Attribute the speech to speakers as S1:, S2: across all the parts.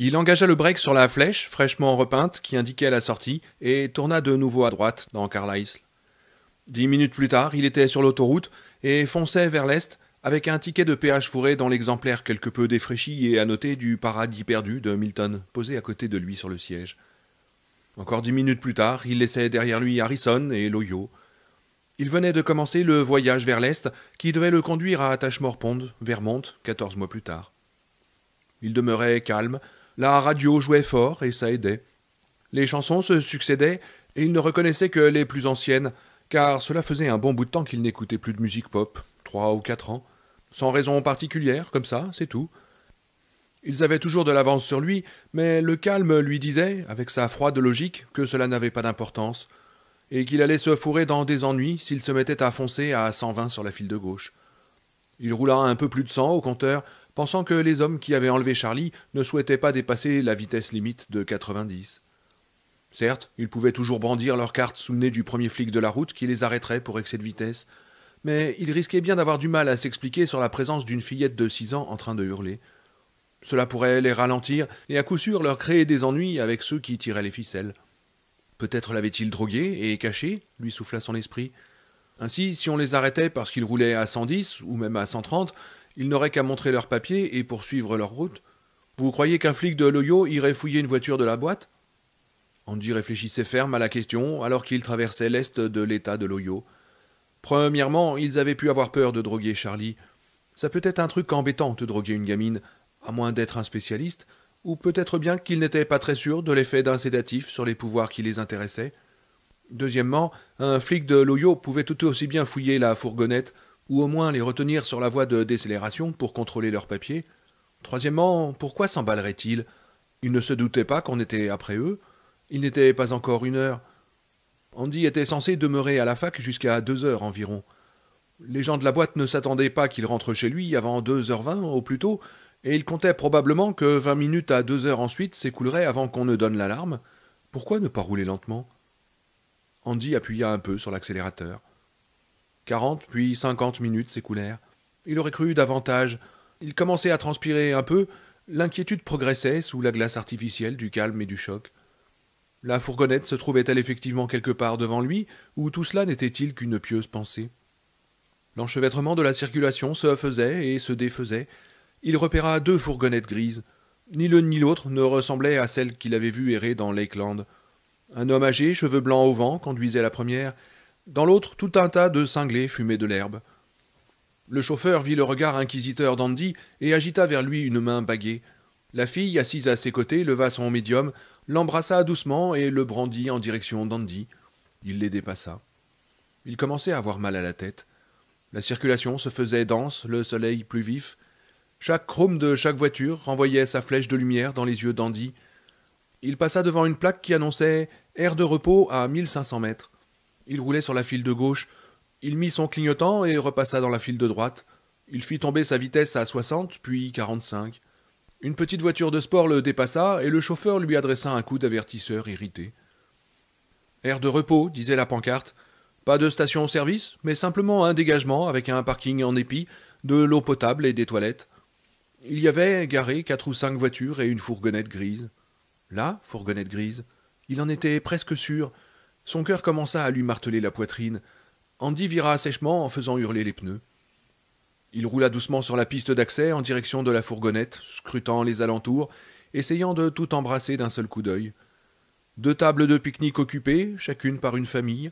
S1: Il engagea le break sur la flèche, fraîchement repeinte, qui indiquait la sortie, et tourna de nouveau à droite, dans Carlisle. Dix minutes plus tard, il était sur l'autoroute et fonçait vers l'est, avec un ticket de péage fourré dans l'exemplaire quelque peu défraîchi et annoté du paradis perdu de Milton, posé à côté de lui sur le siège. Encore dix minutes plus tard, il laissait derrière lui Harrison et Loyo. Il venait de commencer le voyage vers l'est qui devait le conduire à Attachmore Pond, Vermont, quatorze mois plus tard. Il demeurait calme, la radio jouait fort et ça aidait. Les chansons se succédaient et il ne reconnaissait que les plus anciennes, car cela faisait un bon bout de temps qu'il n'écoutait plus de musique pop, trois ou quatre ans, sans raison particulière, comme ça, c'est tout. Ils avaient toujours de l'avance sur lui, mais le calme lui disait, avec sa froide logique, que cela n'avait pas d'importance, et qu'il allait se fourrer dans des ennuis s'il se mettait à foncer à 120 sur la file de gauche. Il roula un peu plus de sang au compteur pensant que les hommes qui avaient enlevé Charlie ne souhaitaient pas dépasser la vitesse limite de 90. Certes, ils pouvaient toujours brandir leurs cartes sous le nez du premier flic de la route qui les arrêterait pour excès de vitesse, mais ils risquaient bien d'avoir du mal à s'expliquer sur la présence d'une fillette de 6 ans en train de hurler. Cela pourrait les ralentir et à coup sûr leur créer des ennuis avec ceux qui tiraient les ficelles. Peut-être lavaient il drogué et caché, lui souffla son esprit. Ainsi, si on les arrêtait parce qu'ils roulaient à 110 ou même à 130, ils n'auraient qu'à montrer leurs papiers et poursuivre leur route. Vous croyez qu'un flic de l'Oyo irait fouiller une voiture de la boîte Andy réfléchissait ferme à la question alors qu'il traversait l'est de l'État de l'Oyo. Premièrement, ils avaient pu avoir peur de droguer Charlie. Ça peut être un truc embêtant de droguer une gamine, à moins d'être un spécialiste, ou peut-être bien qu'ils n'étaient pas très sûrs de l'effet d'un sédatif sur les pouvoirs qui les intéressaient. Deuxièmement, un flic de l'Oyo pouvait tout aussi bien fouiller la fourgonnette ou au moins les retenir sur la voie de décélération pour contrôler leurs papiers. Troisièmement, pourquoi s'emballeraient-ils Ils ne se doutaient pas qu'on était après eux. Il n'était pas encore une heure. Andy était censé demeurer à la fac jusqu'à deux heures environ. Les gens de la boîte ne s'attendaient pas qu'il rentre chez lui avant deux heures vingt au plus tôt, et ils comptaient probablement que vingt minutes à deux heures ensuite s'écouleraient avant qu'on ne donne l'alarme. Pourquoi ne pas rouler lentement Andy appuya un peu sur l'accélérateur. Quarante puis cinquante minutes s'écoulèrent. Il aurait cru davantage. Il commençait à transpirer un peu. L'inquiétude progressait sous la glace artificielle du calme et du choc. La fourgonnette se trouvait-elle effectivement quelque part devant lui, ou tout cela n'était-il qu'une pieuse pensée L'enchevêtrement de la circulation se faisait et se défaisait. Il repéra deux fourgonnettes grises. Ni l'une ni l'autre ne ressemblait à celle qu'il avait vue errer dans Lakeland. Un homme âgé, cheveux blancs au vent, conduisait la première, dans l'autre tout un tas de cinglés fumés de l'herbe. Le chauffeur vit le regard inquisiteur d'Andy et agita vers lui une main baguée. La fille, assise à ses côtés, leva son médium, l'embrassa doucement et le brandit en direction d'Andy. Il les dépassa. Il commençait à avoir mal à la tête. La circulation se faisait dense, le soleil plus vif. Chaque chrome de chaque voiture renvoyait sa flèche de lumière dans les yeux d'Andy. Il passa devant une plaque qui annonçait Air de repos à 1500 mètres. Il roulait sur la file de gauche. Il mit son clignotant et repassa dans la file de droite. Il fit tomber sa vitesse à 60, puis 45. Une petite voiture de sport le dépassa et le chauffeur lui adressa un coup d'avertisseur irrité. Air de repos, disait la pancarte. Pas de station-service, mais simplement un dégagement avec un parking en épi, de l'eau potable et des toilettes. Il y avait garé quatre ou cinq voitures et une fourgonnette grise. Là, fourgonnette grise. Il en était presque sûr. Son cœur commença à lui marteler la poitrine. Andy vira sèchement en faisant hurler les pneus. Il roula doucement sur la piste d'accès en direction de la fourgonnette, scrutant les alentours, essayant de tout embrasser d'un seul coup d'œil. Deux tables de pique-nique occupées, chacune par une famille.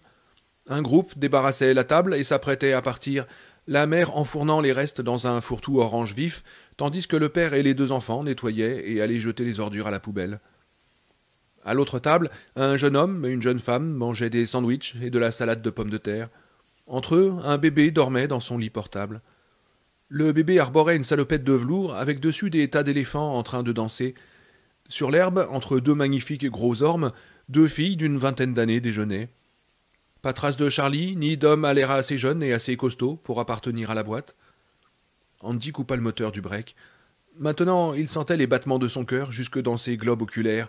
S1: Un groupe débarrassait la table et s'apprêtait à partir, la mère enfournant les restes dans un fourre-tout orange vif, tandis que le père et les deux enfants nettoyaient et allaient jeter les ordures à la poubelle. À l'autre table, un jeune homme et une jeune femme mangeaient des sandwichs et de la salade de pommes de terre. Entre eux, un bébé dormait dans son lit portable. Le bébé arborait une salopette de velours avec dessus des tas d'éléphants en train de danser. Sur l'herbe, entre deux magnifiques gros ormes, deux filles d'une vingtaine d'années déjeunaient. Pas trace de Charlie, ni d'homme à l'air assez jeune et assez costaud pour appartenir à la boîte. Andy coupa le moteur du break. Maintenant, il sentait les battements de son cœur jusque dans ses globes oculaires,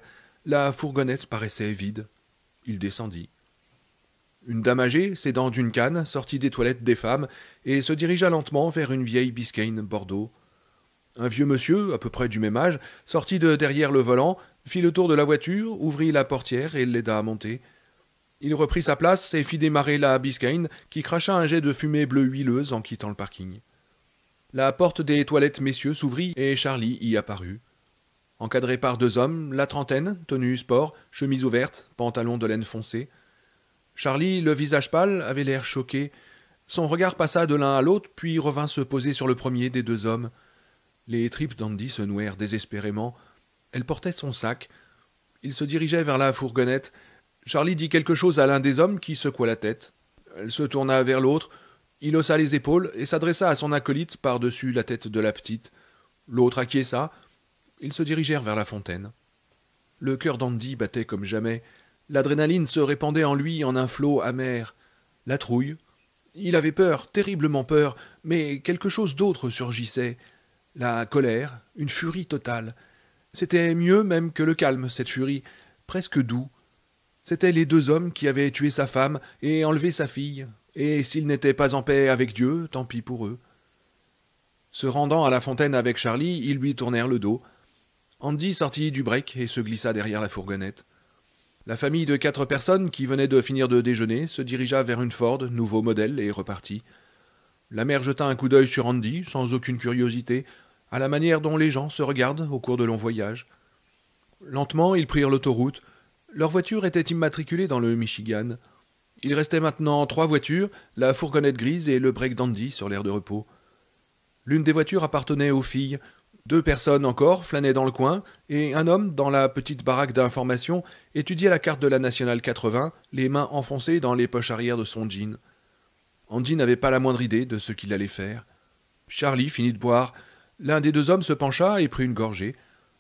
S1: la fourgonnette paraissait vide. Il descendit. Une dame âgée, s'aidant d'une canne, sortit des toilettes des femmes et se dirigea lentement vers une vieille Biscayne Bordeaux. Un vieux monsieur, à peu près du même âge, sortit de derrière le volant, fit le tour de la voiture, ouvrit la portière et l'aida à monter. Il reprit sa place et fit démarrer la Biscayne, qui cracha un jet de fumée bleue huileuse en quittant le parking. La porte des toilettes messieurs s'ouvrit et Charlie y apparut encadré par deux hommes, la trentaine, tenue sport, chemise ouverte, pantalon de laine foncée. Charlie, le visage pâle, avait l'air choqué. Son regard passa de l'un à l'autre, puis revint se poser sur le premier des deux hommes. Les tripes d'Andy se nouèrent désespérément. Elle portait son sac. Il se dirigeait vers la fourgonnette. Charlie dit quelque chose à l'un des hommes qui secoua la tête. Elle se tourna vers l'autre. Il haussa les épaules et s'adressa à son acolyte par-dessus la tête de la petite. L'autre acquiesça, ils se dirigèrent vers la fontaine. Le cœur d'Andy battait comme jamais, l'adrénaline se répandait en lui en un flot amer. La trouille. Il avait peur, terriblement peur, mais quelque chose d'autre surgissait. La colère, une furie totale. C'était mieux même que le calme, cette furie, presque doux. C'étaient les deux hommes qui avaient tué sa femme et enlevé sa fille, et s'ils n'étaient pas en paix avec Dieu, tant pis pour eux. Se rendant à la fontaine avec Charlie, ils lui tournèrent le dos, Andy sortit du break et se glissa derrière la fourgonnette. La famille de quatre personnes qui venait de finir de déjeuner se dirigea vers une Ford, nouveau modèle, et repartit. La mère jeta un coup d'œil sur Andy, sans aucune curiosité, à la manière dont les gens se regardent au cours de longs voyages. Lentement, ils prirent l'autoroute. Leur voiture était immatriculée dans le Michigan. Il restait maintenant trois voitures, la fourgonnette grise et le break d'Andy sur l'air de repos. L'une des voitures appartenait aux filles, deux personnes encore flânaient dans le coin, et un homme, dans la petite baraque d'information, étudiait la carte de la Nationale 80, les mains enfoncées dans les poches arrière de son jean. Andy n'avait pas la moindre idée de ce qu'il allait faire. Charlie finit de boire. L'un des deux hommes se pencha et prit une gorgée.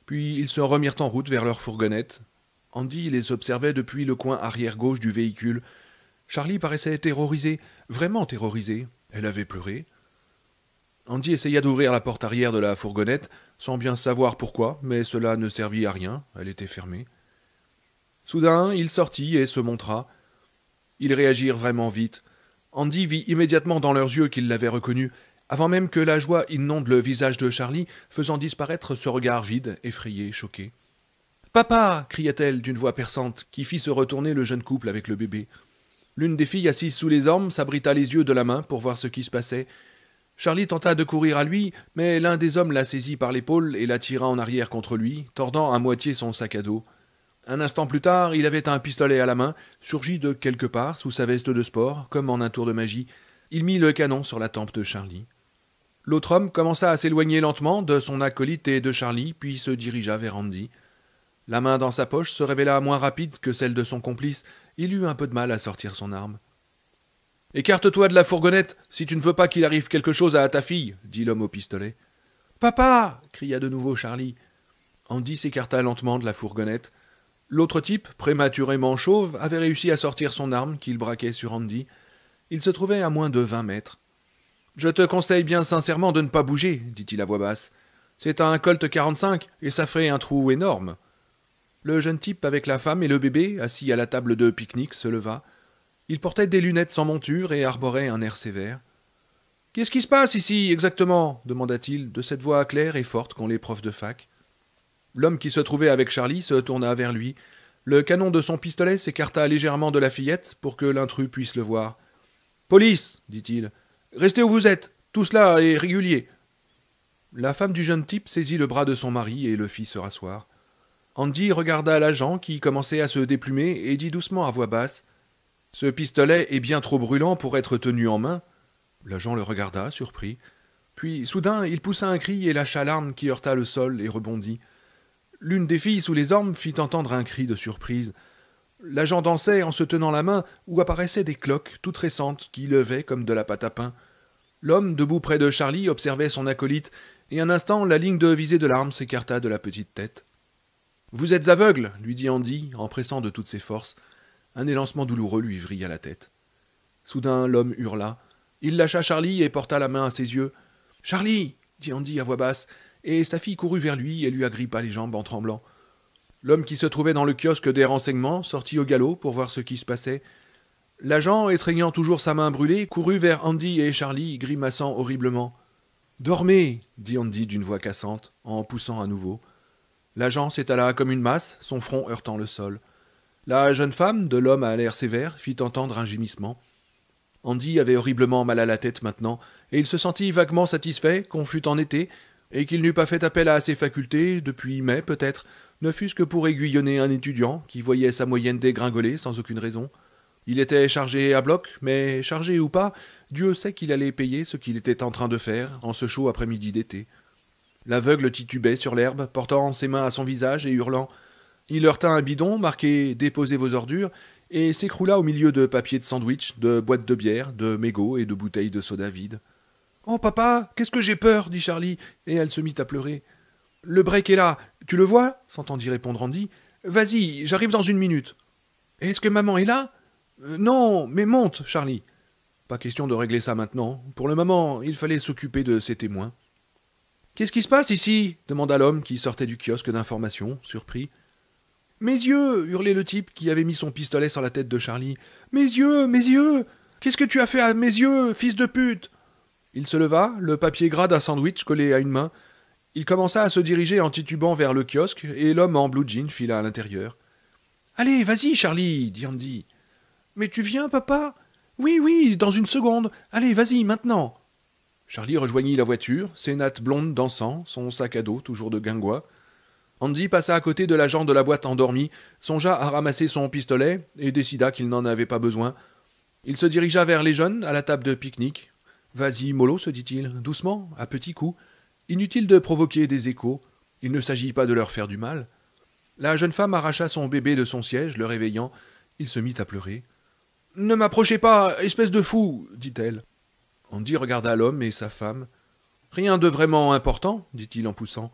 S1: Puis ils se remirent en route vers leur fourgonnette. Andy les observait depuis le coin arrière gauche du véhicule. Charlie paraissait terrorisée, vraiment terrorisée. Elle avait pleuré. Andy essaya d'ouvrir la porte arrière de la fourgonnette, sans bien savoir pourquoi, mais cela ne servit à rien, elle était fermée. Soudain, il sortit et se montra. Ils réagirent vraiment vite. Andy vit immédiatement dans leurs yeux qu'il l'avait reconnu, avant même que la joie inonde le visage de Charlie, faisant disparaître ce regard vide, effrayé, choqué. Papa cria-t-elle d'une voix perçante, qui fit se retourner le jeune couple avec le bébé. L'une des filles assise sous les armes s'abrita les yeux de la main pour voir ce qui se passait, Charlie tenta de courir à lui, mais l'un des hommes l'a saisit par l'épaule et tira en arrière contre lui, tordant à moitié son sac à dos. Un instant plus tard, il avait un pistolet à la main, surgi de quelque part sous sa veste de sport, comme en un tour de magie. Il mit le canon sur la tempe de Charlie. L'autre homme commença à s'éloigner lentement de son acolyte et de Charlie, puis se dirigea vers Andy. La main dans sa poche se révéla moins rapide que celle de son complice. Il eut un peu de mal à sortir son arme. Écarte-toi de la fourgonnette si tu ne veux pas qu'il arrive quelque chose à ta fille, dit l'homme au pistolet. Papa cria de nouveau Charlie. Andy s'écarta lentement de la fourgonnette. L'autre type, prématurément chauve, avait réussi à sortir son arme qu'il braquait sur Andy. Il se trouvait à moins de vingt mètres. Je te conseille bien sincèrement de ne pas bouger, dit-il à voix basse. C'est un Colt 45 et ça fait un trou énorme. Le jeune type avec la femme et le bébé, assis à la table de pique-nique, se leva. Il portait des lunettes sans monture et arborait un air sévère. Qu'est-ce qui se passe ici exactement demanda-t-il de cette voix claire et forte qu'ont les profs de fac. L'homme qui se trouvait avec Charlie se tourna vers lui. Le canon de son pistolet s'écarta légèrement de la fillette pour que l'intrus puisse le voir. Police dit-il. Restez où vous êtes. Tout cela est régulier. La femme du jeune type saisit le bras de son mari et le fit se rasseoir. Andy regarda l'agent qui commençait à se déplumer et dit doucement à voix basse ce pistolet est bien trop brûlant pour être tenu en main. L'agent le regarda, surpris. Puis, soudain, il poussa un cri et lâcha l'arme qui heurta le sol et rebondit. L'une des filles sous les ormes fit entendre un cri de surprise. L'agent dansait en se tenant la main où apparaissaient des cloques toutes récentes qui levaient comme de la pâte à pain. L'homme, debout près de Charlie, observait son acolyte, et un instant la ligne de visée de l'arme s'écarta de la petite tête. Vous êtes aveugle, lui dit Andy, en pressant de toutes ses forces. Un élancement douloureux lui vrilla la tête. Soudain, l'homme hurla. Il lâcha Charlie et porta la main à ses yeux. Charlie dit Andy à voix basse, et sa fille courut vers lui et lui agrippa les jambes en tremblant. L'homme qui se trouvait dans le kiosque des renseignements sortit au galop pour voir ce qui se passait. L'agent, étreignant toujours sa main brûlée, courut vers Andy et Charlie, grimaçant horriblement. Dormez dit Andy d'une voix cassante, en poussant à nouveau. L'agent s'étala comme une masse, son front heurtant le sol. La jeune femme, de l'homme à l'air sévère, fit entendre un gémissement. Andy avait horriblement mal à la tête maintenant, et il se sentit vaguement satisfait qu'on fût en été, et qu'il n'eût pas fait appel à ses facultés, depuis mai peut-être, ne fût-ce que pour aiguillonner un étudiant qui voyait sa moyenne dégringoler sans aucune raison. Il était chargé à bloc, mais chargé ou pas, Dieu sait qu'il allait payer ce qu'il était en train de faire en ce chaud après-midi d'été. L'aveugle titubait sur l'herbe, portant ses mains à son visage et hurlant il heurta un bidon marqué Déposez vos ordures et s'écroula au milieu de papiers de sandwich, de boîtes de bière, de mégots et de bouteilles de soda vide. Oh papa, qu'est-ce que j'ai peur dit Charlie, et elle se mit à pleurer. Le break est là, tu le vois s'entendit répondre Andy. Vas-y, j'arrive dans une minute. Est-ce que maman est là euh, Non, mais monte, Charlie. Pas question de régler ça maintenant. Pour le moment, il fallait s'occuper de ses témoins. Qu'est-ce qui se passe ici demanda l'homme qui sortait du kiosque d'information, surpris. Mes yeux hurlait le type qui avait mis son pistolet sur la tête de Charlie. Mes yeux Mes yeux Qu'est-ce que tu as fait à mes yeux, fils de pute Il se leva, le papier gras d'un sandwich collé à une main. Il commença à se diriger en titubant vers le kiosque, et l'homme en blue jean fila à l'intérieur. Allez, vas-y, Charlie dit Andy. Mais tu viens, papa Oui, oui, dans une seconde. Allez, vas-y, maintenant Charlie rejoignit la voiture, ses nattes blondes dansant, son sac à dos toujours de guingois. Andy passa à côté de l'agent de la boîte endormie, songea à ramasser son pistolet et décida qu'il n'en avait pas besoin. Il se dirigea vers les jeunes à la table de pique-nique. Vas-y, mollo, se dit-il, doucement, à petits coups. Inutile de provoquer des échos, il ne s'agit pas de leur faire du mal. La jeune femme arracha son bébé de son siège, le réveillant. Il se mit à pleurer. Ne m'approchez pas, espèce de fou dit-elle. Andy regarda l'homme et sa femme. Rien de vraiment important, dit-il en poussant.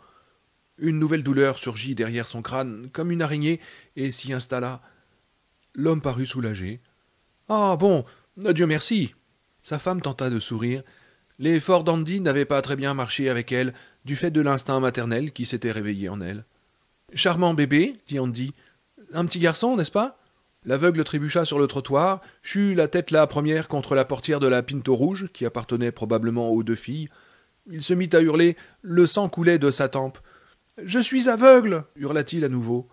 S1: Une nouvelle douleur surgit derrière son crâne, comme une araignée, et s'y installa. L'homme parut soulagé. Ah bon, Dieu merci Sa femme tenta de sourire. L'effort d'Andy n'avait pas très bien marché avec elle, du fait de l'instinct maternel qui s'était réveillé en elle. Charmant bébé, dit Andy. Un petit garçon, n'est-ce pas L'aveugle trébucha sur le trottoir, chut la tête la première contre la portière de la Pinto Rouge, qui appartenait probablement aux deux filles. Il se mit à hurler, le sang coulait de sa tempe. Je suis aveugle hurla-t-il à nouveau.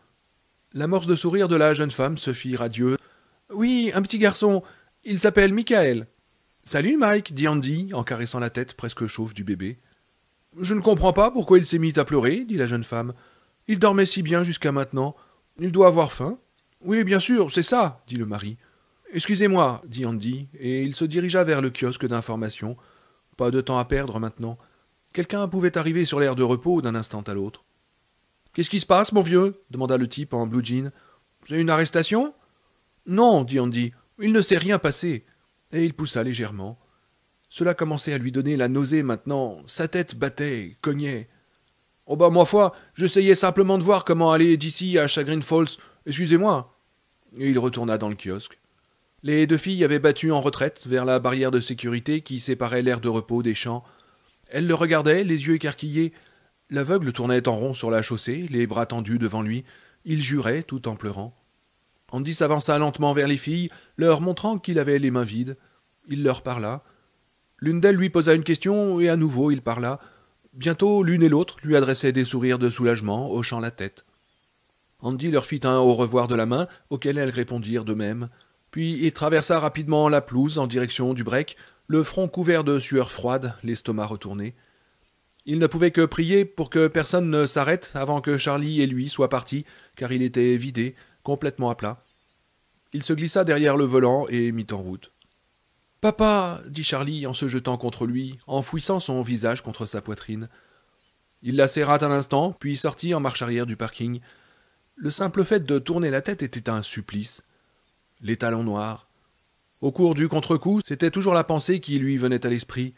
S1: L'amorce de sourire de la jeune femme se fit radieux. « Oui, un petit garçon. Il s'appelle Michael. Salut, Mike, dit Andy, en caressant la tête presque chauve du bébé. Je ne comprends pas pourquoi il s'est mis à pleurer, dit la jeune femme. Il dormait si bien jusqu'à maintenant. Il doit avoir faim. Oui, bien sûr, c'est ça, dit le mari. Excusez-moi, dit Andy, et il se dirigea vers le kiosque d'information. Pas de temps à perdre maintenant. Quelqu'un pouvait arriver sur l'air de repos d'un instant à l'autre. Qu'est-ce qui se passe, mon vieux demanda le type en blue jean. C'est une arrestation Non, dit Andy. Il ne s'est rien passé. Et il poussa légèrement. Cela commençait à lui donner la nausée maintenant. Sa tête battait, cognait. Oh bah, ben, moi, foi, j'essayais simplement de voir comment aller d'ici à Chagrin Falls. Excusez-moi. Et il retourna dans le kiosque. Les deux filles avaient battu en retraite vers la barrière de sécurité qui séparait l'aire de repos des champs. Elles le regardaient, les yeux écarquillés, L'aveugle tournait en rond sur la chaussée, les bras tendus devant lui. Il jurait tout en pleurant. Andy s'avança lentement vers les filles, leur montrant qu'il avait les mains vides. Il leur parla. L'une d'elles lui posa une question, et à nouveau il parla. Bientôt l'une et l'autre lui adressaient des sourires de soulagement, hochant la tête. Andy leur fit un au revoir de la main, auquel elles répondirent de même. Puis il traversa rapidement la pelouse en direction du break, le front couvert de sueur froide, l'estomac retourné. Il ne pouvait que prier pour que personne ne s'arrête avant que Charlie et lui soient partis, car il était vidé, complètement à plat. Il se glissa derrière le volant et mit en route. Papa dit Charlie en se jetant contre lui, en fouissant son visage contre sa poitrine. Il la serra un instant, puis sortit en marche arrière du parking. Le simple fait de tourner la tête était un supplice. Les talons noirs. Au cours du contre-coup, c'était toujours la pensée qui lui venait à l'esprit.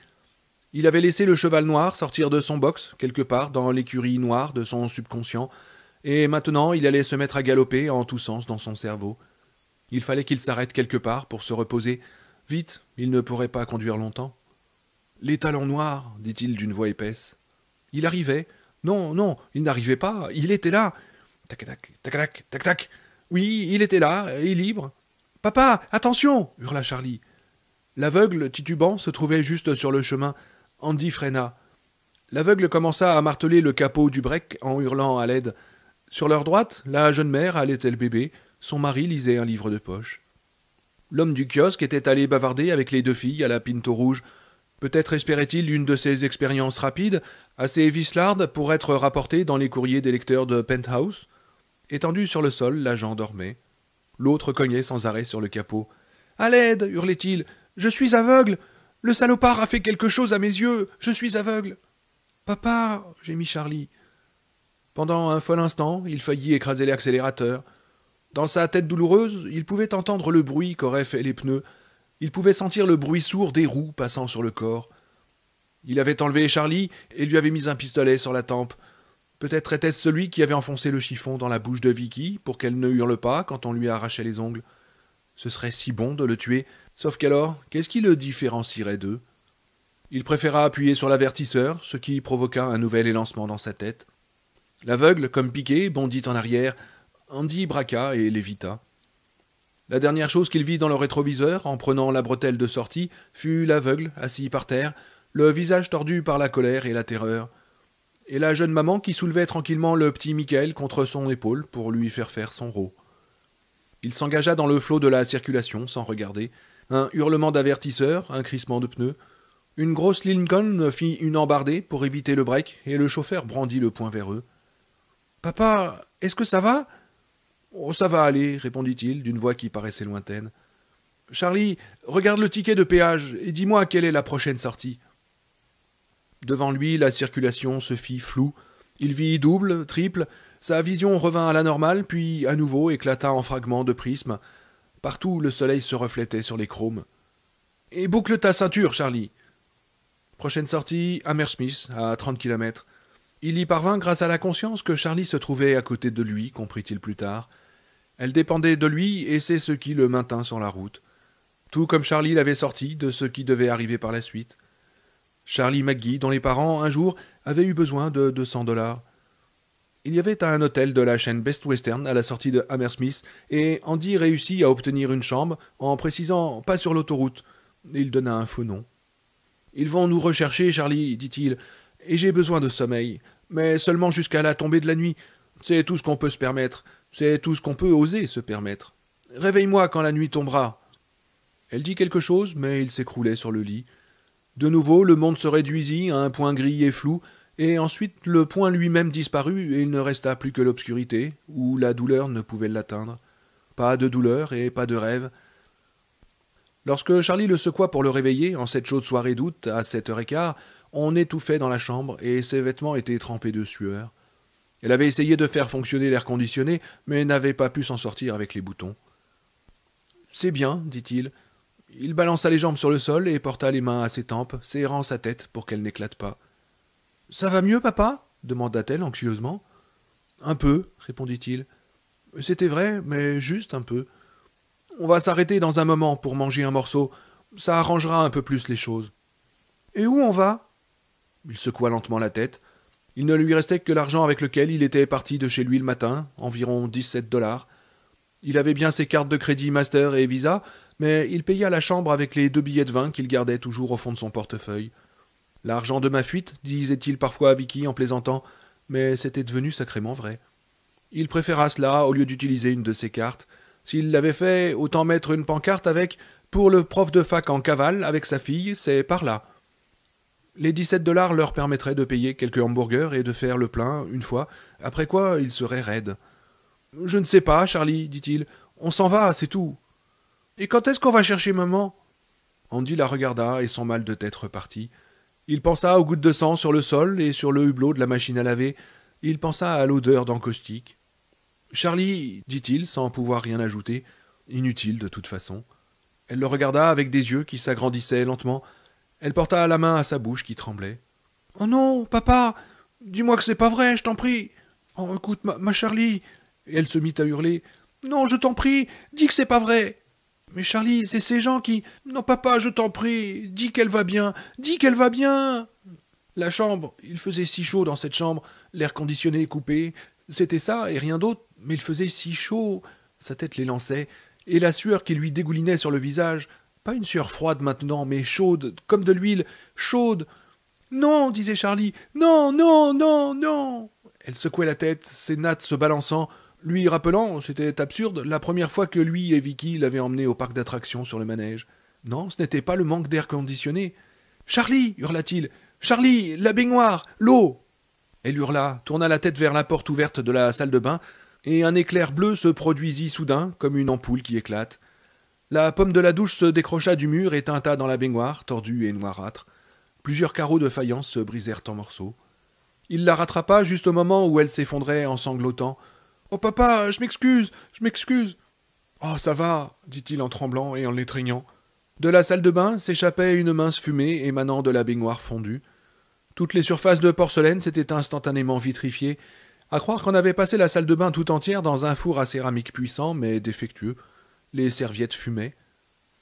S1: Il avait laissé le cheval noir sortir de son box, quelque part, dans l'écurie noire de son subconscient, et maintenant il allait se mettre à galoper en tous sens dans son cerveau. Il fallait qu'il s'arrête quelque part pour se reposer. Vite, il ne pourrait pas conduire longtemps. Les talons noirs, dit-il d'une voix épaisse. Il arrivait. Non, non, il n'arrivait pas. Il était là. Tac, tac, tac, tac, tac, tac. Oui, il était là, et libre. Papa, attention hurla Charlie. L'aveugle, titubant, se trouvait juste sur le chemin. Andy freina. L'aveugle commença à marteler le capot du break en hurlant à l'aide. Sur leur droite, la jeune mère allait le bébé, son mari lisait un livre de poche. L'homme du kiosque était allé bavarder avec les deux filles à la pinto rouge. Peut-être espérait-il une de ces expériences rapides, assez vislardes pour être rapportées dans les courriers des lecteurs de Penthouse. Étendu sur le sol, l'agent dormait. L'autre cognait sans arrêt sur le capot. À l'aide hurlait-il. Je suis aveugle le salopard a fait quelque chose à mes yeux. Je suis aveugle. Papa, mis Charlie. Pendant un fol instant, il faillit écraser l'accélérateur. Dans sa tête douloureuse, il pouvait entendre le bruit qu'auraient fait les pneus. Il pouvait sentir le bruit sourd des roues passant sur le corps. Il avait enlevé Charlie et lui avait mis un pistolet sur la tempe. Peut-être était-ce celui qui avait enfoncé le chiffon dans la bouche de Vicky pour qu'elle ne hurle pas quand on lui arrachait les ongles. Ce serait si bon de le tuer. Sauf qu'alors, qu'est-ce qui le différencierait d'eux Il préféra appuyer sur l'avertisseur, ce qui provoqua un nouvel élancement dans sa tête. L'aveugle, comme piqué, bondit en arrière. Andy braqua et l'évita. La dernière chose qu'il vit dans le rétroviseur, en prenant la bretelle de sortie, fut l'aveugle, assis par terre, le visage tordu par la colère et la terreur, et la jeune maman qui soulevait tranquillement le petit Michael contre son épaule pour lui faire faire son rot. Il s'engagea dans le flot de la circulation sans regarder, un hurlement d'avertisseur, un crissement de pneus. Une grosse Lincoln fit une embardée pour éviter le break, et le chauffeur brandit le poing vers eux. Papa, est-ce que ça va Oh, ça va aller, répondit-il d'une voix qui paraissait lointaine. Charlie, regarde le ticket de péage et dis-moi quelle est la prochaine sortie. Devant lui, la circulation se fit floue. Il vit double, triple. Sa vision revint à la normale, puis à nouveau éclata en fragments de prisme partout où le soleil se reflétait sur les chromes. Et boucle ta ceinture, Charlie. Prochaine sortie, Hammersmith, à 30 kilomètres. Il y parvint grâce à la conscience que Charlie se trouvait à côté de lui, comprit-il plus tard. Elle dépendait de lui, et c'est ce qui le maintint sur la route. Tout comme Charlie l'avait sorti de ce qui devait arriver par la suite. Charlie McGee, dont les parents, un jour, avaient eu besoin de 200 dollars. Il y avait un hôtel de la chaîne Best Western à la sortie de Hammersmith, et Andy réussit à obtenir une chambre en précisant pas sur l'autoroute. Il donna un faux nom. Ils vont nous rechercher, Charlie, dit-il, et j'ai besoin de sommeil, mais seulement jusqu'à la tombée de la nuit. C'est tout ce qu'on peut se permettre, c'est tout ce qu'on peut oser se permettre. Réveille-moi quand la nuit tombera. Elle dit quelque chose, mais il s'écroulait sur le lit. De nouveau, le monde se réduisit à un point gris et flou, et ensuite le point lui-même disparut, et il ne resta plus que l'obscurité, où la douleur ne pouvait l'atteindre. Pas de douleur et pas de rêve. Lorsque Charlie le secoua pour le réveiller, en cette chaude soirée d'août, à sept heures et quart, on étouffait dans la chambre, et ses vêtements étaient trempés de sueur. Elle avait essayé de faire fonctionner l'air conditionné, mais n'avait pas pu s'en sortir avec les boutons. C'est bien, dit-il. Il balança les jambes sur le sol et porta les mains à ses tempes, serrant sa tête pour qu'elle n'éclate pas. Ça va mieux, papa demanda-t-elle anxieusement. Un peu, répondit-il. C'était vrai, mais juste un peu. On va s'arrêter dans un moment pour manger un morceau. Ça arrangera un peu plus les choses. Et où on va Il secoua lentement la tête. Il ne lui restait que l'argent avec lequel il était parti de chez lui le matin, environ 17 dollars. Il avait bien ses cartes de crédit Master et Visa, mais il paya la chambre avec les deux billets de vin qu'il gardait toujours au fond de son portefeuille. L'argent de ma fuite, disait-il parfois à Vicky en plaisantant, mais c'était devenu sacrément vrai. Il préféra cela au lieu d'utiliser une de ses cartes. S'il l'avait fait, autant mettre une pancarte avec Pour le prof de fac en cavale avec sa fille, c'est par là. Les dix-sept dollars leur permettraient de payer quelques hamburgers et de faire le plein une fois, après quoi ils seraient raides. Je ne sais pas, Charlie, dit-il. On s'en va, c'est tout. Et quand est-ce qu'on va chercher maman Andy la regarda et son mal de tête repartit. Il pensa aux gouttes de sang sur le sol et sur le hublot de la machine à laver. Il pensa à l'odeur d'encaustique. Charlie, dit-il, sans pouvoir rien ajouter, inutile de toute façon. Elle le regarda avec des yeux qui s'agrandissaient lentement. Elle porta la main à sa bouche qui tremblait. Oh non, papa Dis-moi que c'est pas vrai, je t'en prie Oh, écoute, ma, ma Charlie Et elle se mit à hurler. Non, je t'en prie, dis que c'est pas vrai mais Charlie, c'est ces gens qui. Non, papa, je t'en prie, dis qu'elle va bien, dis qu'elle va bien La chambre, il faisait si chaud dans cette chambre, l'air conditionné coupé, c'était ça et rien d'autre, mais il faisait si chaud. Sa tête l'élançait et la sueur qui lui dégoulinait sur le visage, pas une sueur froide maintenant, mais chaude, comme de l'huile, chaude. Non, disait Charlie, non, non, non, non. Elle secouait la tête, ses nattes se balançant, lui rappelant, c'était absurde, la première fois que lui et Vicky l'avaient emmené au parc d'attractions sur le manège. Non, ce n'était pas le manque d'air conditionné. Charlie hurla-t-il. Charlie La baignoire L'eau Elle hurla, tourna la tête vers la porte ouverte de la salle de bain, et un éclair bleu se produisit soudain, comme une ampoule qui éclate. La pomme de la douche se décrocha du mur et tinta dans la baignoire, tordue et noirâtre. Plusieurs carreaux de faïence se brisèrent en morceaux. Il la rattrapa juste au moment où elle s'effondrait en sanglotant. Oh papa, je m'excuse, je m'excuse. Oh ça va, dit-il en tremblant et en l'étreignant. De la salle de bain s'échappait une mince fumée émanant de la baignoire fondue. Toutes les surfaces de porcelaine s'étaient instantanément vitrifiées, à croire qu'on avait passé la salle de bain tout entière dans un four à céramique puissant mais défectueux. Les serviettes fumaient.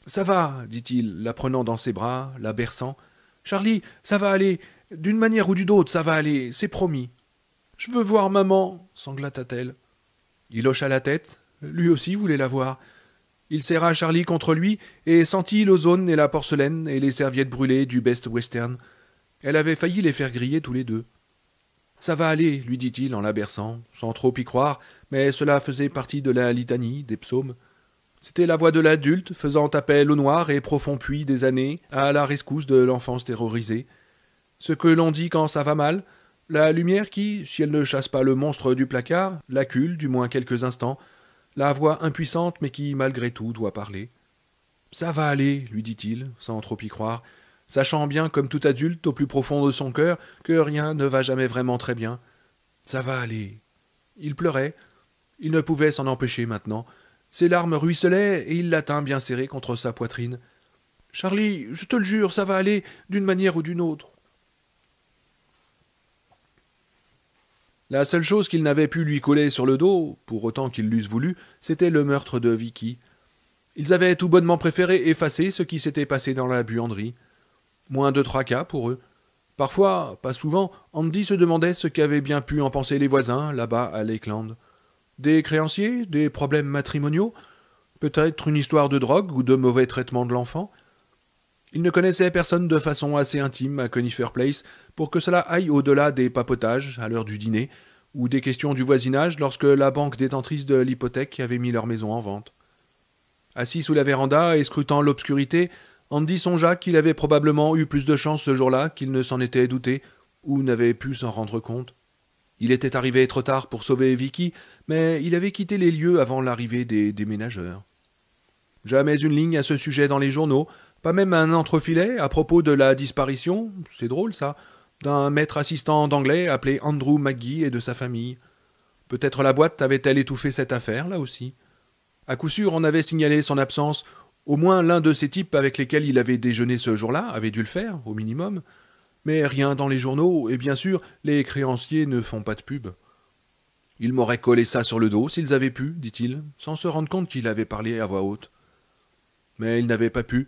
S1: Ça va, dit-il, la prenant dans ses bras, la berçant. Charlie, ça va aller. D'une manière ou d'une autre, ça va aller, c'est promis. Je veux voir maman, sanglata-t-elle. Il hocha la tête, lui aussi voulait la voir. Il serra Charlie contre lui et sentit l'ozone et la porcelaine et les serviettes brûlées du Best Western. Elle avait failli les faire griller tous les deux. Ça va aller, lui dit-il en la berçant, sans trop y croire, mais cela faisait partie de la litanie des psaumes. C'était la voix de l'adulte faisant appel au noir et profond puits des années à la rescousse de l'enfance terrorisée. Ce que l'on dit quand ça va mal, la lumière qui, si elle ne chasse pas le monstre du placard, l'accule du moins quelques instants, la voix impuissante mais qui, malgré tout, doit parler. Ça va aller, lui dit-il, sans trop y croire, sachant bien, comme tout adulte, au plus profond de son cœur, que rien ne va jamais vraiment très bien. Ça va aller. Il pleurait. Il ne pouvait s'en empêcher maintenant. Ses larmes ruisselaient et il l'atteint bien serré contre sa poitrine. Charlie, je te le jure, ça va aller, d'une manière ou d'une autre. La seule chose qu'il n'avaient pu lui coller sur le dos, pour autant qu'ils l'eussent voulu, c'était le meurtre de Vicky. Ils avaient tout bonnement préféré effacer ce qui s'était passé dans la buanderie. Moins de cas pour eux. Parfois, pas souvent, Andy se demandait ce qu'avaient bien pu en penser les voisins, là-bas à Lakeland. Des créanciers Des problèmes matrimoniaux Peut-être une histoire de drogue ou de mauvais traitement de l'enfant il ne connaissait personne de façon assez intime à Conifer Place pour que cela aille au-delà des papotages à l'heure du dîner ou des questions du voisinage lorsque la banque détentrice de l'hypothèque avait mis leur maison en vente. Assis sous la véranda et scrutant l'obscurité, Andy songea qu'il avait probablement eu plus de chance ce jour-là qu'il ne s'en était douté ou n'avait pu s'en rendre compte. Il était arrivé trop tard pour sauver Vicky, mais il avait quitté les lieux avant l'arrivée des déménageurs. Jamais une ligne à ce sujet dans les journaux, pas même un entrefilet à propos de la disparition, c'est drôle ça, d'un maître assistant d'anglais appelé Andrew McGee et de sa famille. Peut-être la boîte avait-elle étouffé cette affaire, là aussi. À coup sûr, on avait signalé son absence. Au moins l'un de ces types avec lesquels il avait déjeuné ce jour-là avait dû le faire, au minimum. Mais rien dans les journaux, et bien sûr, les créanciers ne font pas de pub. Ils m'auraient collé ça sur le dos s'ils avaient pu, dit-il, sans se rendre compte qu'il avait parlé à voix haute. Mais ils n'avaient pas pu,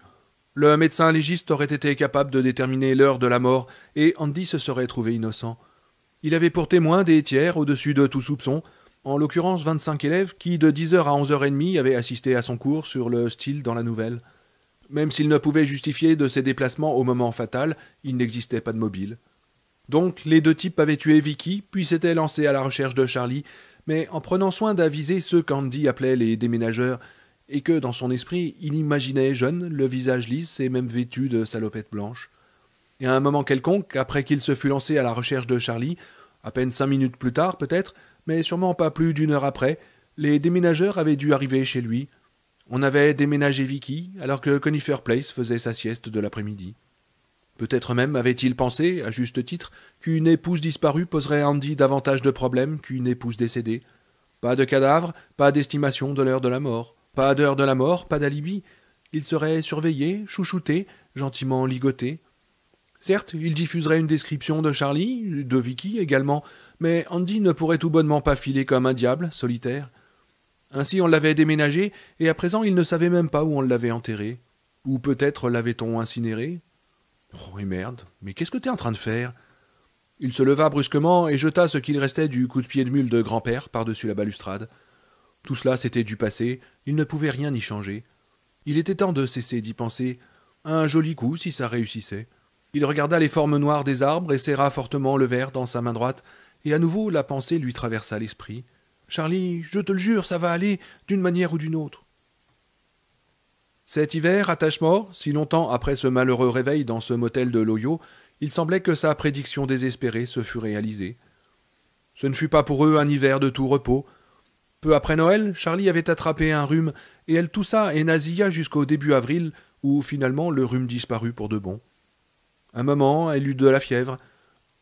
S1: le médecin légiste aurait été capable de déterminer l'heure de la mort, et Andy se serait trouvé innocent. Il avait pour témoin des tiers au-dessus de tout soupçon, en l'occurrence 25 élèves qui, de 10h à 11h30, avaient assisté à son cours sur le style dans la nouvelle. Même s'il ne pouvait justifier de ses déplacements au moment fatal, il n'existait pas de mobile. Donc, les deux types avaient tué Vicky, puis s'étaient lancés à la recherche de Charlie, mais en prenant soin d'aviser ceux qu'Andy appelait les déménageurs, et que dans son esprit, il imaginait jeune, le visage lisse et même vêtu de salopette blanche. Et à un moment quelconque, après qu'il se fût lancé à la recherche de Charlie, à peine cinq minutes plus tard peut-être, mais sûrement pas plus d'une heure après, les déménageurs avaient dû arriver chez lui. On avait déménagé Vicky alors que Conifer Place faisait sa sieste de l'après-midi. Peut-être même avait-il pensé, à juste titre, qu'une épouse disparue poserait à Andy davantage de problèmes qu'une épouse décédée. Pas de cadavre, pas d'estimation de l'heure de la mort. Pas d'heure de la mort, pas d'alibi. Il serait surveillé, chouchouté, gentiment ligoté. Certes, il diffuserait une description de Charlie, de Vicky également, mais Andy ne pourrait tout bonnement pas filer comme un diable, solitaire. Ainsi on l'avait déménagé, et à présent il ne savait même pas où on l'avait enterré. Ou peut-être l'avait-on incinéré Oh, et merde, mais qu'est-ce que t'es en train de faire Il se leva brusquement et jeta ce qu'il restait du coup de pied de mule de grand-père par-dessus la balustrade. Tout cela, c'était du passé, il ne pouvait rien y changer. Il était temps de cesser d'y penser. Un joli coup si ça réussissait. Il regarda les formes noires des arbres et serra fortement le verre dans sa main droite, et à nouveau la pensée lui traversa l'esprit. Charlie, je te le jure, ça va aller, d'une manière ou d'une autre. Cet hiver, à mort, si longtemps après ce malheureux réveil dans ce motel de Loyo, il semblait que sa prédiction désespérée se fût réalisée. Ce ne fut pas pour eux un hiver de tout repos, peu après Noël, Charlie avait attrapé un rhume, et elle toussa et nasilla jusqu'au début avril, où finalement le rhume disparut pour de bon. Un moment, elle eut de la fièvre.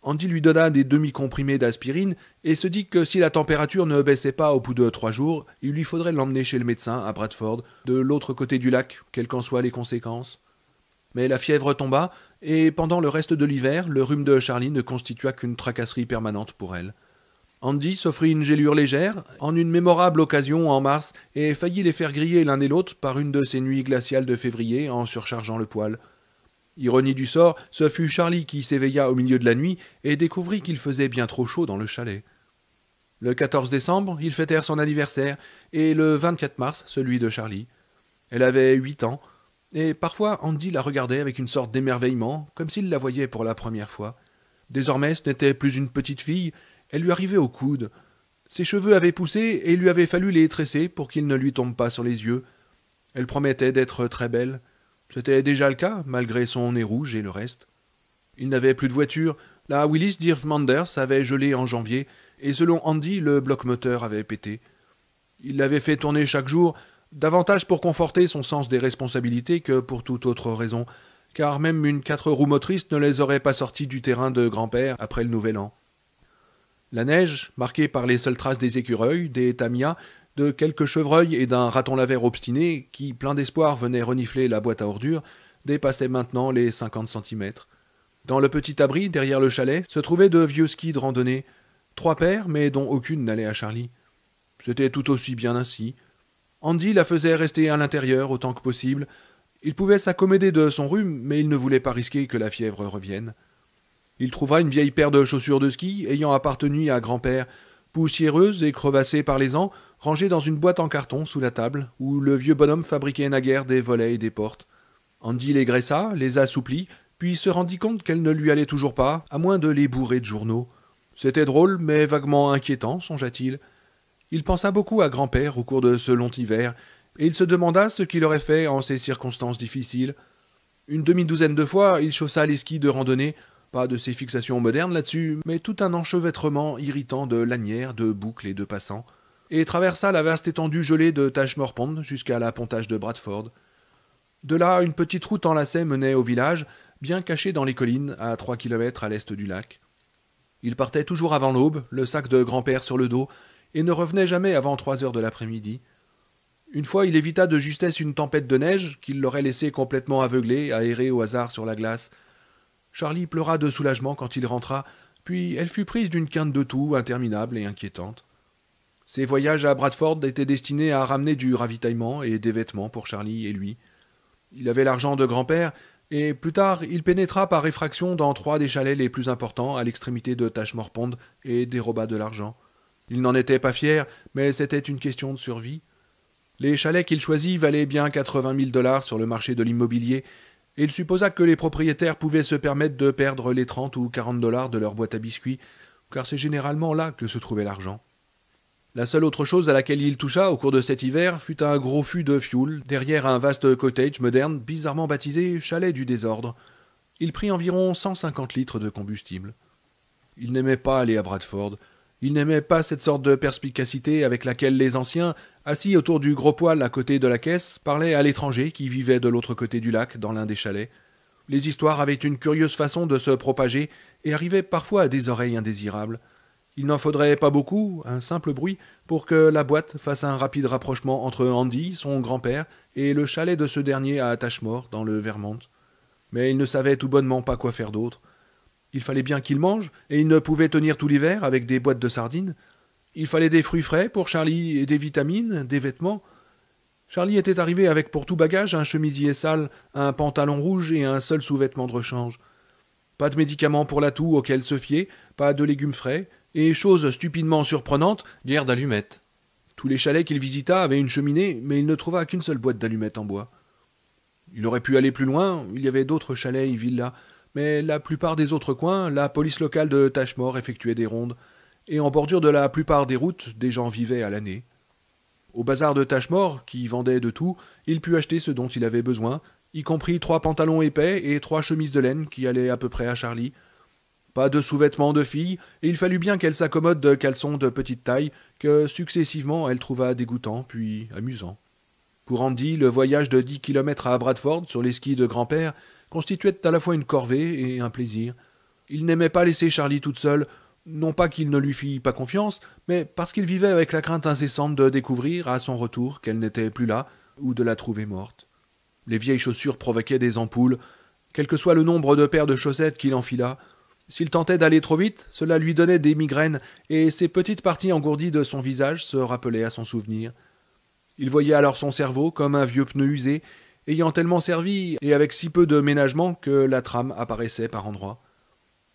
S1: Andy lui donna des demi-comprimés d'aspirine et se dit que si la température ne baissait pas au bout de trois jours, il lui faudrait l'emmener chez le médecin à Bradford, de l'autre côté du lac, quelles qu'en soient les conséquences. Mais la fièvre tomba, et pendant le reste de l'hiver, le rhume de Charlie ne constitua qu'une tracasserie permanente pour elle. Andy s'offrit une gélure légère, en une mémorable occasion en mars, et faillit les faire griller l'un et l'autre par une de ces nuits glaciales de février en surchargeant le poil. Ironie du sort, ce fut Charlie qui s'éveilla au milieu de la nuit et découvrit qu'il faisait bien trop chaud dans le chalet. Le 14 décembre, ils fêtèrent son anniversaire, et le 24 mars, celui de Charlie. Elle avait huit ans, et parfois Andy la regardait avec une sorte d'émerveillement, comme s'il la voyait pour la première fois. Désormais, ce n'était plus une petite fille, elle lui arrivait au coude. Ses cheveux avaient poussé et il lui avait fallu les tresser pour qu'ils ne lui tombent pas sur les yeux. Elle promettait d'être très belle. C'était déjà le cas, malgré son nez rouge et le reste. Il n'avait plus de voiture. La Willis Manders avait gelé en janvier, et selon Andy, le bloc-moteur avait pété. Il l'avait fait tourner chaque jour, davantage pour conforter son sens des responsabilités que pour toute autre raison, car même une quatre roues motrices ne les aurait pas sortis du terrain de grand-père après le nouvel an. La neige, marquée par les seules traces des écureuils, des tamias, de quelques chevreuils et d'un raton laver obstiné qui, plein d'espoir, venait renifler la boîte à ordures, dépassait maintenant les cinquante centimètres. Dans le petit abri, derrière le chalet, se trouvaient de vieux skis de randonnée, trois paires, mais dont aucune n'allait à Charlie. C'était tout aussi bien ainsi. Andy la faisait rester à l'intérieur autant que possible. Il pouvait s'accommoder de son rhume, mais il ne voulait pas risquer que la fièvre revienne il trouva une vieille paire de chaussures de ski ayant appartenu à grand-père, poussiéreuse et crevassée par les ans, rangée dans une boîte en carton sous la table, où le vieux bonhomme fabriquait naguère des volets et des portes. Andy les graissa, les assouplit, puis se rendit compte qu'elles ne lui allaient toujours pas, à moins de les bourrer de journaux. C'était drôle, mais vaguement inquiétant, songea-t-il. Il pensa beaucoup à grand-père au cours de ce long hiver, et il se demanda ce qu'il aurait fait en ces circonstances difficiles. Une demi-douzaine de fois, il chaussa les skis de randonnée, pas de ces fixations modernes là-dessus, mais tout un enchevêtrement irritant de lanières, de boucles et de passants, et traversa la vaste étendue gelée de Pond jusqu'à la pontage de Bradford. De là, une petite route enlacée menait au village, bien caché dans les collines, à trois kilomètres à l'est du lac. Il partait toujours avant l'aube, le sac de grand-père sur le dos, et ne revenait jamais avant trois heures de l'après-midi. Une fois, il évita de justesse une tempête de neige qui l'aurait laissé complètement aveuglé, aéré au hasard sur la glace. Charlie pleura de soulagement quand il rentra, puis elle fut prise d'une quinte de tout interminable et inquiétante. Ses voyages à Bradford étaient destinés à ramener du ravitaillement et des vêtements pour Charlie et lui. Il avait l'argent de grand-père, et plus tard, il pénétra par effraction dans trois des chalets les plus importants à l'extrémité de Tashmorpond et déroba de l'argent. Il n'en était pas fier, mais c'était une question de survie. Les chalets qu'il choisit valaient bien 80 000 dollars sur le marché de l'immobilier, il supposa que les propriétaires pouvaient se permettre de perdre les 30 ou 40 dollars de leur boîte à biscuits, car c'est généralement là que se trouvait l'argent. La seule autre chose à laquelle il toucha au cours de cet hiver fut un gros fût de fuel derrière un vaste cottage moderne bizarrement baptisé Chalet du désordre. Il prit environ 150 litres de combustible. Il n'aimait pas aller à Bradford, il n'aimait pas cette sorte de perspicacité avec laquelle les anciens, assis autour du gros poêle à côté de la caisse, parlaient à l'étranger qui vivait de l'autre côté du lac, dans l'un des chalets. Les histoires avaient une curieuse façon de se propager et arrivaient parfois à des oreilles indésirables. Il n'en faudrait pas beaucoup, un simple bruit, pour que la boîte fasse un rapide rapprochement entre Andy, son grand-père, et le chalet de ce dernier à attache-mort dans le Vermont. Mais il ne savait tout bonnement pas quoi faire d'autre. Il fallait bien qu'il mange, et il ne pouvait tenir tout l'hiver avec des boîtes de sardines. Il fallait des fruits frais pour Charlie et des vitamines, des vêtements. Charlie était arrivé avec pour tout bagage un chemisier sale, un pantalon rouge et un seul sous-vêtement de rechange. Pas de médicaments pour la toux se fier, pas de légumes frais, et chose stupidement surprenante, guère d'allumettes. Tous les chalets qu'il visita avaient une cheminée, mais il ne trouva qu'une seule boîte d'allumettes en bois. Il aurait pu aller plus loin, il y avait d'autres chalets et villas, mais la plupart des autres coins, la police locale de Tachemore effectuait des rondes, et en bordure de la plupart des routes, des gens vivaient à l'année. Au bazar de Tachemore, qui vendait de tout, il put acheter ce dont il avait besoin, y compris trois pantalons épais et trois chemises de laine qui allaient à peu près à Charlie. Pas de sous-vêtements de fille, et il fallut bien qu'elle s'accommode de caleçons de petite taille, que successivement elle trouva dégoûtant puis amusant. Pour Andy, le voyage de dix kilomètres à Bradford sur les skis de grand-père constituait à la fois une corvée et un plaisir. Il n'aimait pas laisser Charlie toute seule, non pas qu'il ne lui fît pas confiance, mais parce qu'il vivait avec la crainte incessante de découvrir, à son retour, qu'elle n'était plus là, ou de la trouver morte. Les vieilles chaussures provoquaient des ampoules, quel que soit le nombre de paires de chaussettes qu'il enfila. S'il tentait d'aller trop vite, cela lui donnait des migraines, et ces petites parties engourdies de son visage se rappelaient à son souvenir. Il voyait alors son cerveau comme un vieux pneu usé, ayant tellement servi et avec si peu de ménagement que la trame apparaissait par endroits.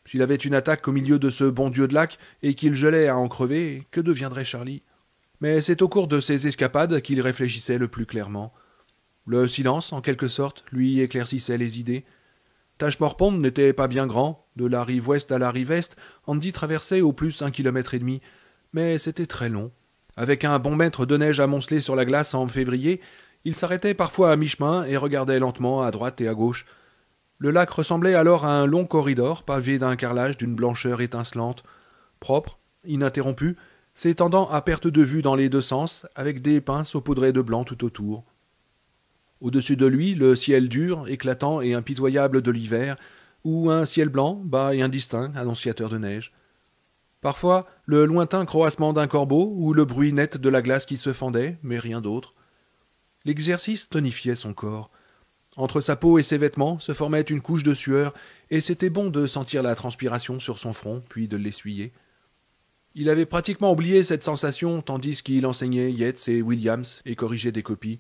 S1: S'il avait une attaque au milieu de ce bon dieu de lac et qu'il gelait à en crever, que deviendrait Charlie Mais c'est au cours de ces escapades qu'il réfléchissait le plus clairement. Le silence, en quelque sorte, lui éclaircissait les idées. Tache Pond n'était pas bien grand, de la rive ouest à la rive est, Andy traversait au plus un kilomètre et demi, mais c'était très long. Avec un bon mètre de neige amoncelé sur la glace en février, il s'arrêtait parfois à mi-chemin et regardait lentement à droite et à gauche. Le lac ressemblait alors à un long corridor pavé d'un carrelage d'une blancheur étincelante, propre, ininterrompu, s'étendant à perte de vue dans les deux sens, avec des pinces saupoudrées de blanc tout autour. Au-dessus de lui, le ciel dur, éclatant et impitoyable de l'hiver, ou un ciel blanc, bas et indistinct, annonciateur de neige. Parfois, le lointain croassement d'un corbeau, ou le bruit net de la glace qui se fendait, mais rien d'autre. L'exercice tonifiait son corps. Entre sa peau et ses vêtements se formait une couche de sueur, et c'était bon de sentir la transpiration sur son front, puis de l'essuyer. Il avait pratiquement oublié cette sensation tandis qu'il enseignait Yates et Williams et corrigeait des copies.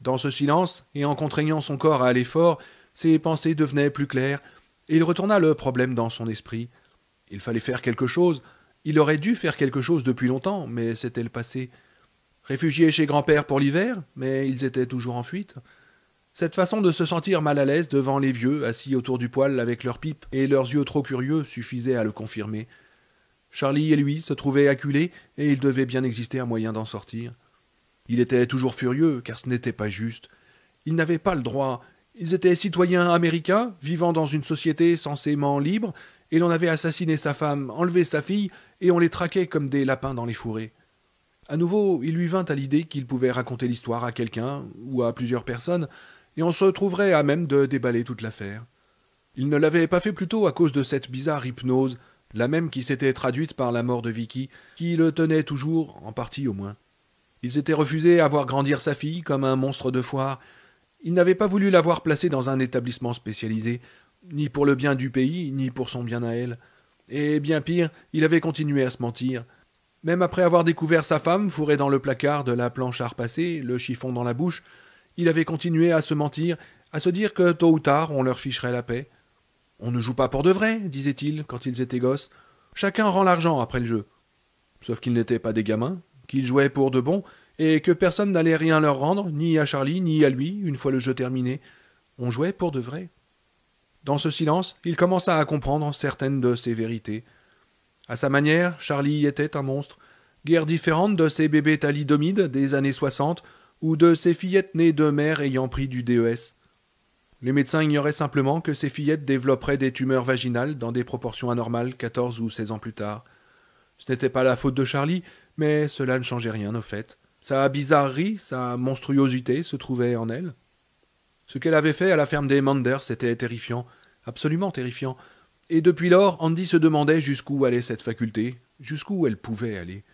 S1: Dans ce silence, et en contraignant son corps à aller fort, ses pensées devenaient plus claires, et il retourna le problème dans son esprit. Il fallait faire quelque chose, il aurait dû faire quelque chose depuis longtemps, mais c'était le passé réfugiés chez grand-père pour l'hiver, mais ils étaient toujours en fuite. Cette façon de se sentir mal à l'aise devant les vieux assis autour du poêle avec leurs pipes et leurs yeux trop curieux suffisait à le confirmer. Charlie et lui se trouvaient acculés et il devait bien exister un moyen d'en sortir. Il était toujours furieux car ce n'était pas juste. Ils n'avaient pas le droit. Ils étaient citoyens américains vivant dans une société censément libre et l'on avait assassiné sa femme, enlevé sa fille et on les traquait comme des lapins dans les fourrés. À nouveau, il lui vint à l'idée qu'il pouvait raconter l'histoire à quelqu'un ou à plusieurs personnes, et on se trouverait à même de déballer toute l'affaire. Il ne l'avait pas fait plus tôt à cause de cette bizarre hypnose, la même qui s'était traduite par la mort de Vicky, qui le tenait toujours, en partie au moins. Il s'était refusé à voir grandir sa fille comme un monstre de foire. Il n'avait pas voulu l'avoir placée dans un établissement spécialisé, ni pour le bien du pays, ni pour son bien à elle. Et bien pire, il avait continué à se mentir, même après avoir découvert sa femme fourrée dans le placard de la planche à le chiffon dans la bouche, il avait continué à se mentir, à se dire que tôt ou tard on leur ficherait la paix. On ne joue pas pour de vrai, disait-il quand ils étaient gosses. Chacun rend l'argent après le jeu. Sauf qu'ils n'étaient pas des gamins, qu'ils jouaient pour de bon, et que personne n'allait rien leur rendre, ni à Charlie, ni à lui, une fois le jeu terminé. On jouait pour de vrai. Dans ce silence, il commença à comprendre certaines de ses vérités. À sa manière, Charlie était un monstre, guère différente de ses bébés thalidomides des années 60 ou de ses fillettes nées de mères ayant pris du DES. Les médecins ignoraient simplement que ces fillettes développeraient des tumeurs vaginales dans des proportions anormales 14 ou 16 ans plus tard. Ce n'était pas la faute de Charlie, mais cela ne changeait rien au fait. Sa bizarrerie, sa monstruosité se trouvaient en elle. Ce qu'elle avait fait à la ferme des Manders était terrifiant, absolument terrifiant, et depuis lors, Andy se demandait jusqu'où allait cette faculté, jusqu'où elle pouvait aller.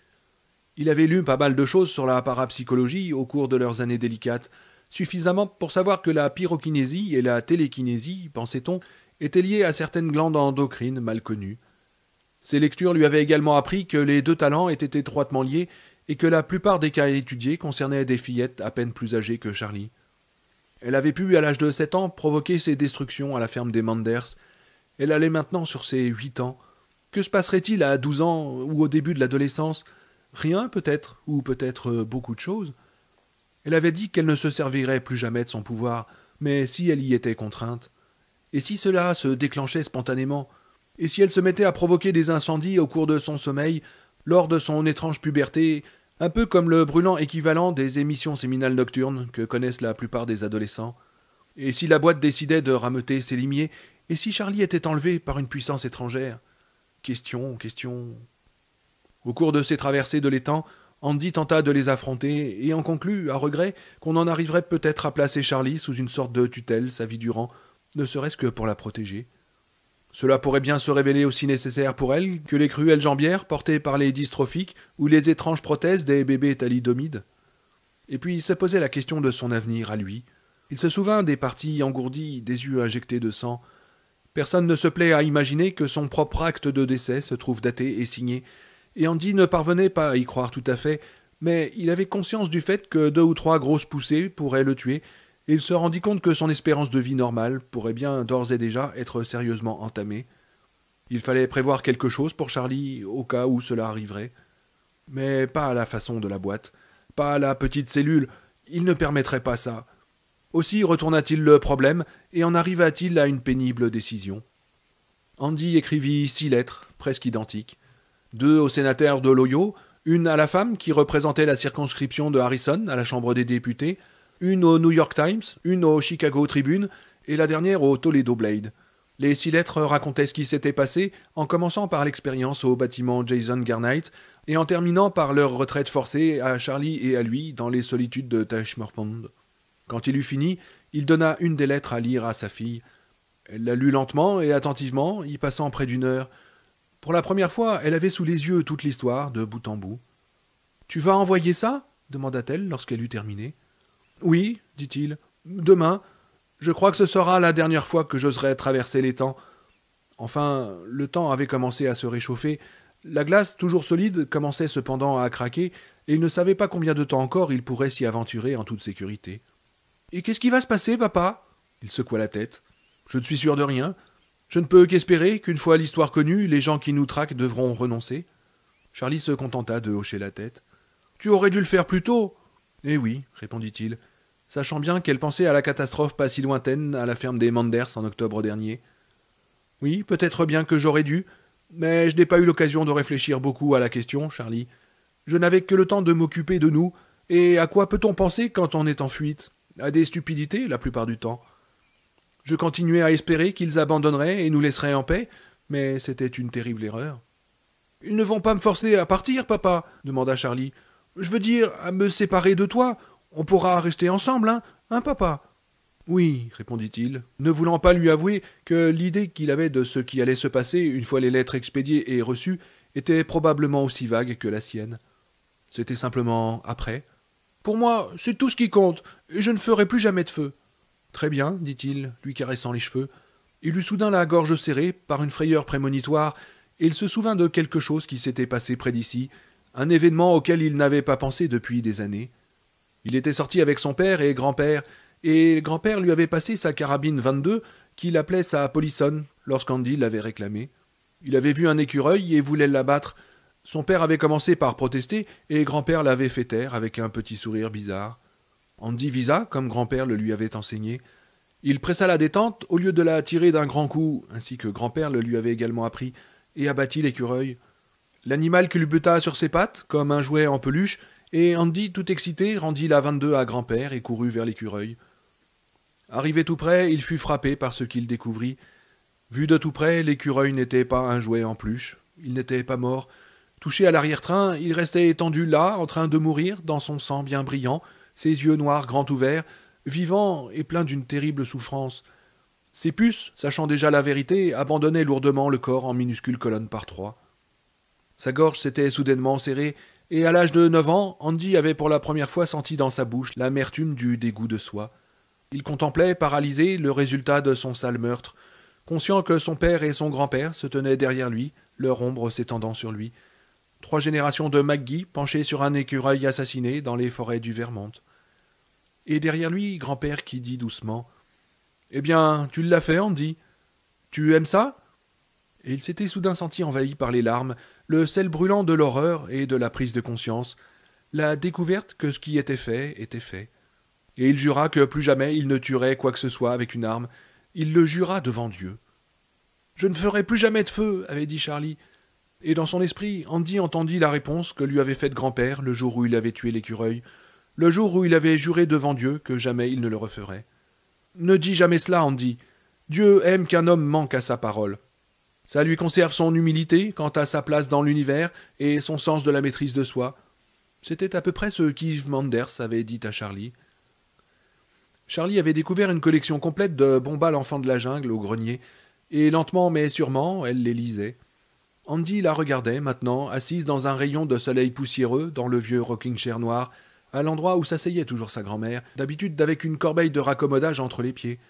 S1: Il avait lu pas mal de choses sur la parapsychologie au cours de leurs années délicates, suffisamment pour savoir que la pyrokinésie et la télékinésie, pensait-on, étaient liées à certaines glandes endocrines mal connues. Ses lectures lui avaient également appris que les deux talents étaient étroitement liés et que la plupart des cas étudiés concernaient des fillettes à peine plus âgées que Charlie. Elle avait pu, à l'âge de sept ans, provoquer ses destructions à la ferme des Manders, elle allait maintenant sur ses huit ans. Que se passerait-il à douze ans ou au début de l'adolescence Rien peut-être, ou peut-être euh, beaucoup de choses. Elle avait dit qu'elle ne se servirait plus jamais de son pouvoir, mais si elle y était contrainte Et si cela se déclenchait spontanément Et si elle se mettait à provoquer des incendies au cours de son sommeil, lors de son étrange puberté, un peu comme le brûlant équivalent des émissions séminales nocturnes que connaissent la plupart des adolescents. Et si la boîte décidait de rameuter ses limiers et si Charlie était enlevé par une puissance étrangère Question, question. Au cours de ces traversées de l'étang, Andy tenta de les affronter et en conclut, à regret, qu'on en arriverait peut-être à placer Charlie sous une sorte de tutelle sa vie durant, ne serait-ce que pour la protéger. Cela pourrait bien se révéler aussi nécessaire pour elle que les cruelles jambières portées par les dystrophiques ou les étranges prothèses des bébés thalidomides. Et puis il se posait la question de son avenir à lui. Il se souvint des parties engourdies, des yeux injectés de sang, Personne ne se plaît à imaginer que son propre acte de décès se trouve daté et signé, et Andy ne parvenait pas à y croire tout à fait, mais il avait conscience du fait que deux ou trois grosses poussées pourraient le tuer, et il se rendit compte que son espérance de vie normale pourrait bien d'ores et déjà être sérieusement entamée. Il fallait prévoir quelque chose pour Charlie au cas où cela arriverait. Mais pas à la façon de la boîte, pas à la petite cellule, il ne permettrait pas ça. Aussi retourna-t-il le problème et en arriva-t-il à une pénible décision. Andy écrivit six lettres, presque identiques. Deux au sénateur de l'Ohio, une à la femme qui représentait la circonscription de Harrison à la Chambre des députés, une au New York Times, une au Chicago Tribune et la dernière au Toledo Blade. Les six lettres racontaient ce qui s'était passé, en commençant par l'expérience au bâtiment Jason Garnight et en terminant par leur retraite forcée à Charlie et à lui dans les solitudes de Tashmore Pond. Quand il eut fini, il donna une des lettres à lire à sa fille. Elle la lut lentement et attentivement, y passant près d'une heure. Pour la première fois, elle avait sous les yeux toute l'histoire, de bout en bout. Tu vas envoyer ça demanda-t-elle lorsqu'elle eut terminé. Oui, dit-il, demain. Je crois que ce sera la dernière fois que j'oserai traverser les Enfin, le temps avait commencé à se réchauffer. La glace, toujours solide, commençait cependant à craquer, et il ne savait pas combien de temps encore il pourrait s'y aventurer en toute sécurité. Et qu'est-ce qui va se passer, papa Il secoua la tête. Je ne suis sûr de rien. Je ne peux qu'espérer qu'une fois l'histoire connue, les gens qui nous traquent devront renoncer. Charlie se contenta de hocher la tête. Tu aurais dû le faire plus tôt. Eh oui, répondit-il, sachant bien qu'elle pensait à la catastrophe pas si lointaine à la ferme des Manders en octobre dernier. Oui, peut-être bien que j'aurais dû, mais je n'ai pas eu l'occasion de réfléchir beaucoup à la question, Charlie. Je n'avais que le temps de m'occuper de nous, et à quoi peut-on penser quand on est en fuite à des stupidités la plupart du temps. Je continuais à espérer qu'ils abandonneraient et nous laisseraient en paix, mais c'était une terrible erreur. Ils ne vont pas me forcer à partir, papa demanda Charlie. Je veux dire, à me séparer de toi. On pourra rester ensemble, hein, hein, papa Oui, répondit-il, ne voulant pas lui avouer que l'idée qu'il avait de ce qui allait se passer une fois les lettres expédiées et reçues était probablement aussi vague que la sienne. C'était simplement après, pour moi, c'est tout ce qui compte, et je ne ferai plus jamais de feu. Très bien, dit-il, lui caressant les cheveux. Il eut soudain la gorge serrée par une frayeur prémonitoire, et il se souvint de quelque chose qui s'était passé près d'ici, un événement auquel il n'avait pas pensé depuis des années. Il était sorti avec son père et grand-père, et grand-père lui avait passé sa carabine 22 qu'il appelait sa polissonne lorsqu'Andy l'avait réclamée. Il avait vu un écureuil et voulait l'abattre, son père avait commencé par protester, et grand-père l'avait fait taire avec un petit sourire bizarre. Andy visa comme grand-père le lui avait enseigné. Il pressa la détente au lieu de la tirer d'un grand coup, ainsi que grand-père le lui avait également appris, et abattit l'écureuil. L'animal culbuta sur ses pattes, comme un jouet en peluche, et Andy, tout excité, rendit la vingt-deux à grand-père et courut vers l'écureuil. Arrivé tout près, il fut frappé par ce qu'il découvrit. Vu de tout près, l'écureuil n'était pas un jouet en peluche, il n'était pas mort, Touché à l'arrière-train, il restait étendu là, en train de mourir, dans son sang bien brillant, ses yeux noirs grands ouverts, vivant et plein d'une terrible souffrance. Ses puces, sachant déjà la vérité, abandonnaient lourdement le corps en minuscules colonnes par trois. Sa gorge s'était soudainement serrée, et à l'âge de neuf ans, Andy avait pour la première fois senti dans sa bouche l'amertume du dégoût de soi. Il contemplait, paralysé, le résultat de son sale meurtre, conscient que son père et son grand-père se tenaient derrière lui, leur ombre s'étendant sur lui trois générations de McGee penchées sur un écureuil assassiné dans les forêts du Vermont. Et derrière lui, grand-père qui dit doucement Eh bien, tu l'as fait, Andy. Tu aimes ça Et il s'était soudain senti envahi par les larmes, le sel brûlant de l'horreur et de la prise de conscience, la découverte que ce qui était fait était fait. Et il jura que plus jamais il ne tuerait quoi que ce soit avec une arme. Il le jura devant Dieu. Je ne ferai plus jamais de feu, avait dit Charlie. Et dans son esprit, Andy entendit la réponse que lui avait faite grand-père le jour où il avait tué l'écureuil, le jour où il avait juré devant Dieu que jamais il ne le referait. Ne dis jamais cela, Andy. Dieu aime qu'un homme manque à sa parole. Ça lui conserve son humilité quant à sa place dans l'univers et son sens de la maîtrise de soi. C'était à peu près ce qu'Yves Manders avait dit à Charlie. Charlie avait découvert une collection complète de Bomba l'enfant de la jungle au grenier, et lentement mais sûrement, elle les lisait. Andy la regardait maintenant, assise dans un rayon de soleil poussiéreux, dans le vieux rocking chair noir, à l'endroit où s'asseyait toujours sa grand-mère, d'habitude avec une corbeille de raccommodage entre les pieds.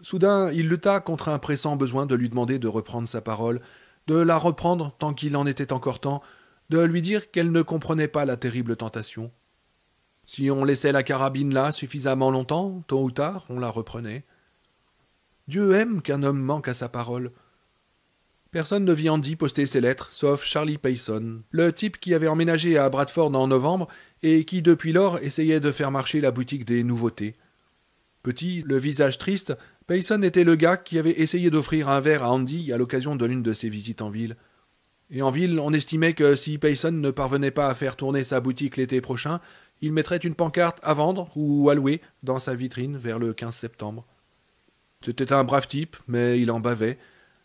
S1: Soudain, il lutta contre un pressant besoin de lui demander de reprendre sa parole, de la reprendre tant qu'il en était encore temps, de lui dire qu'elle ne comprenait pas la terrible tentation. Si on laissait la carabine là suffisamment longtemps, tôt ou tard, on la reprenait. Dieu aime qu'un homme manque à sa parole. Personne ne vit Andy poster ses lettres, sauf Charlie Payson, le type qui avait emménagé à Bradford en novembre et qui depuis lors essayait de faire marcher la boutique des nouveautés. Petit, le visage triste, Payson était le gars qui avait essayé d'offrir un verre à Andy à l'occasion de l'une de ses visites en ville. Et en ville, on estimait que si Payson ne parvenait pas à faire tourner sa boutique l'été prochain, il mettrait une pancarte à vendre ou à louer dans sa vitrine vers le 15 septembre. C'était un brave type, mais il en bavait,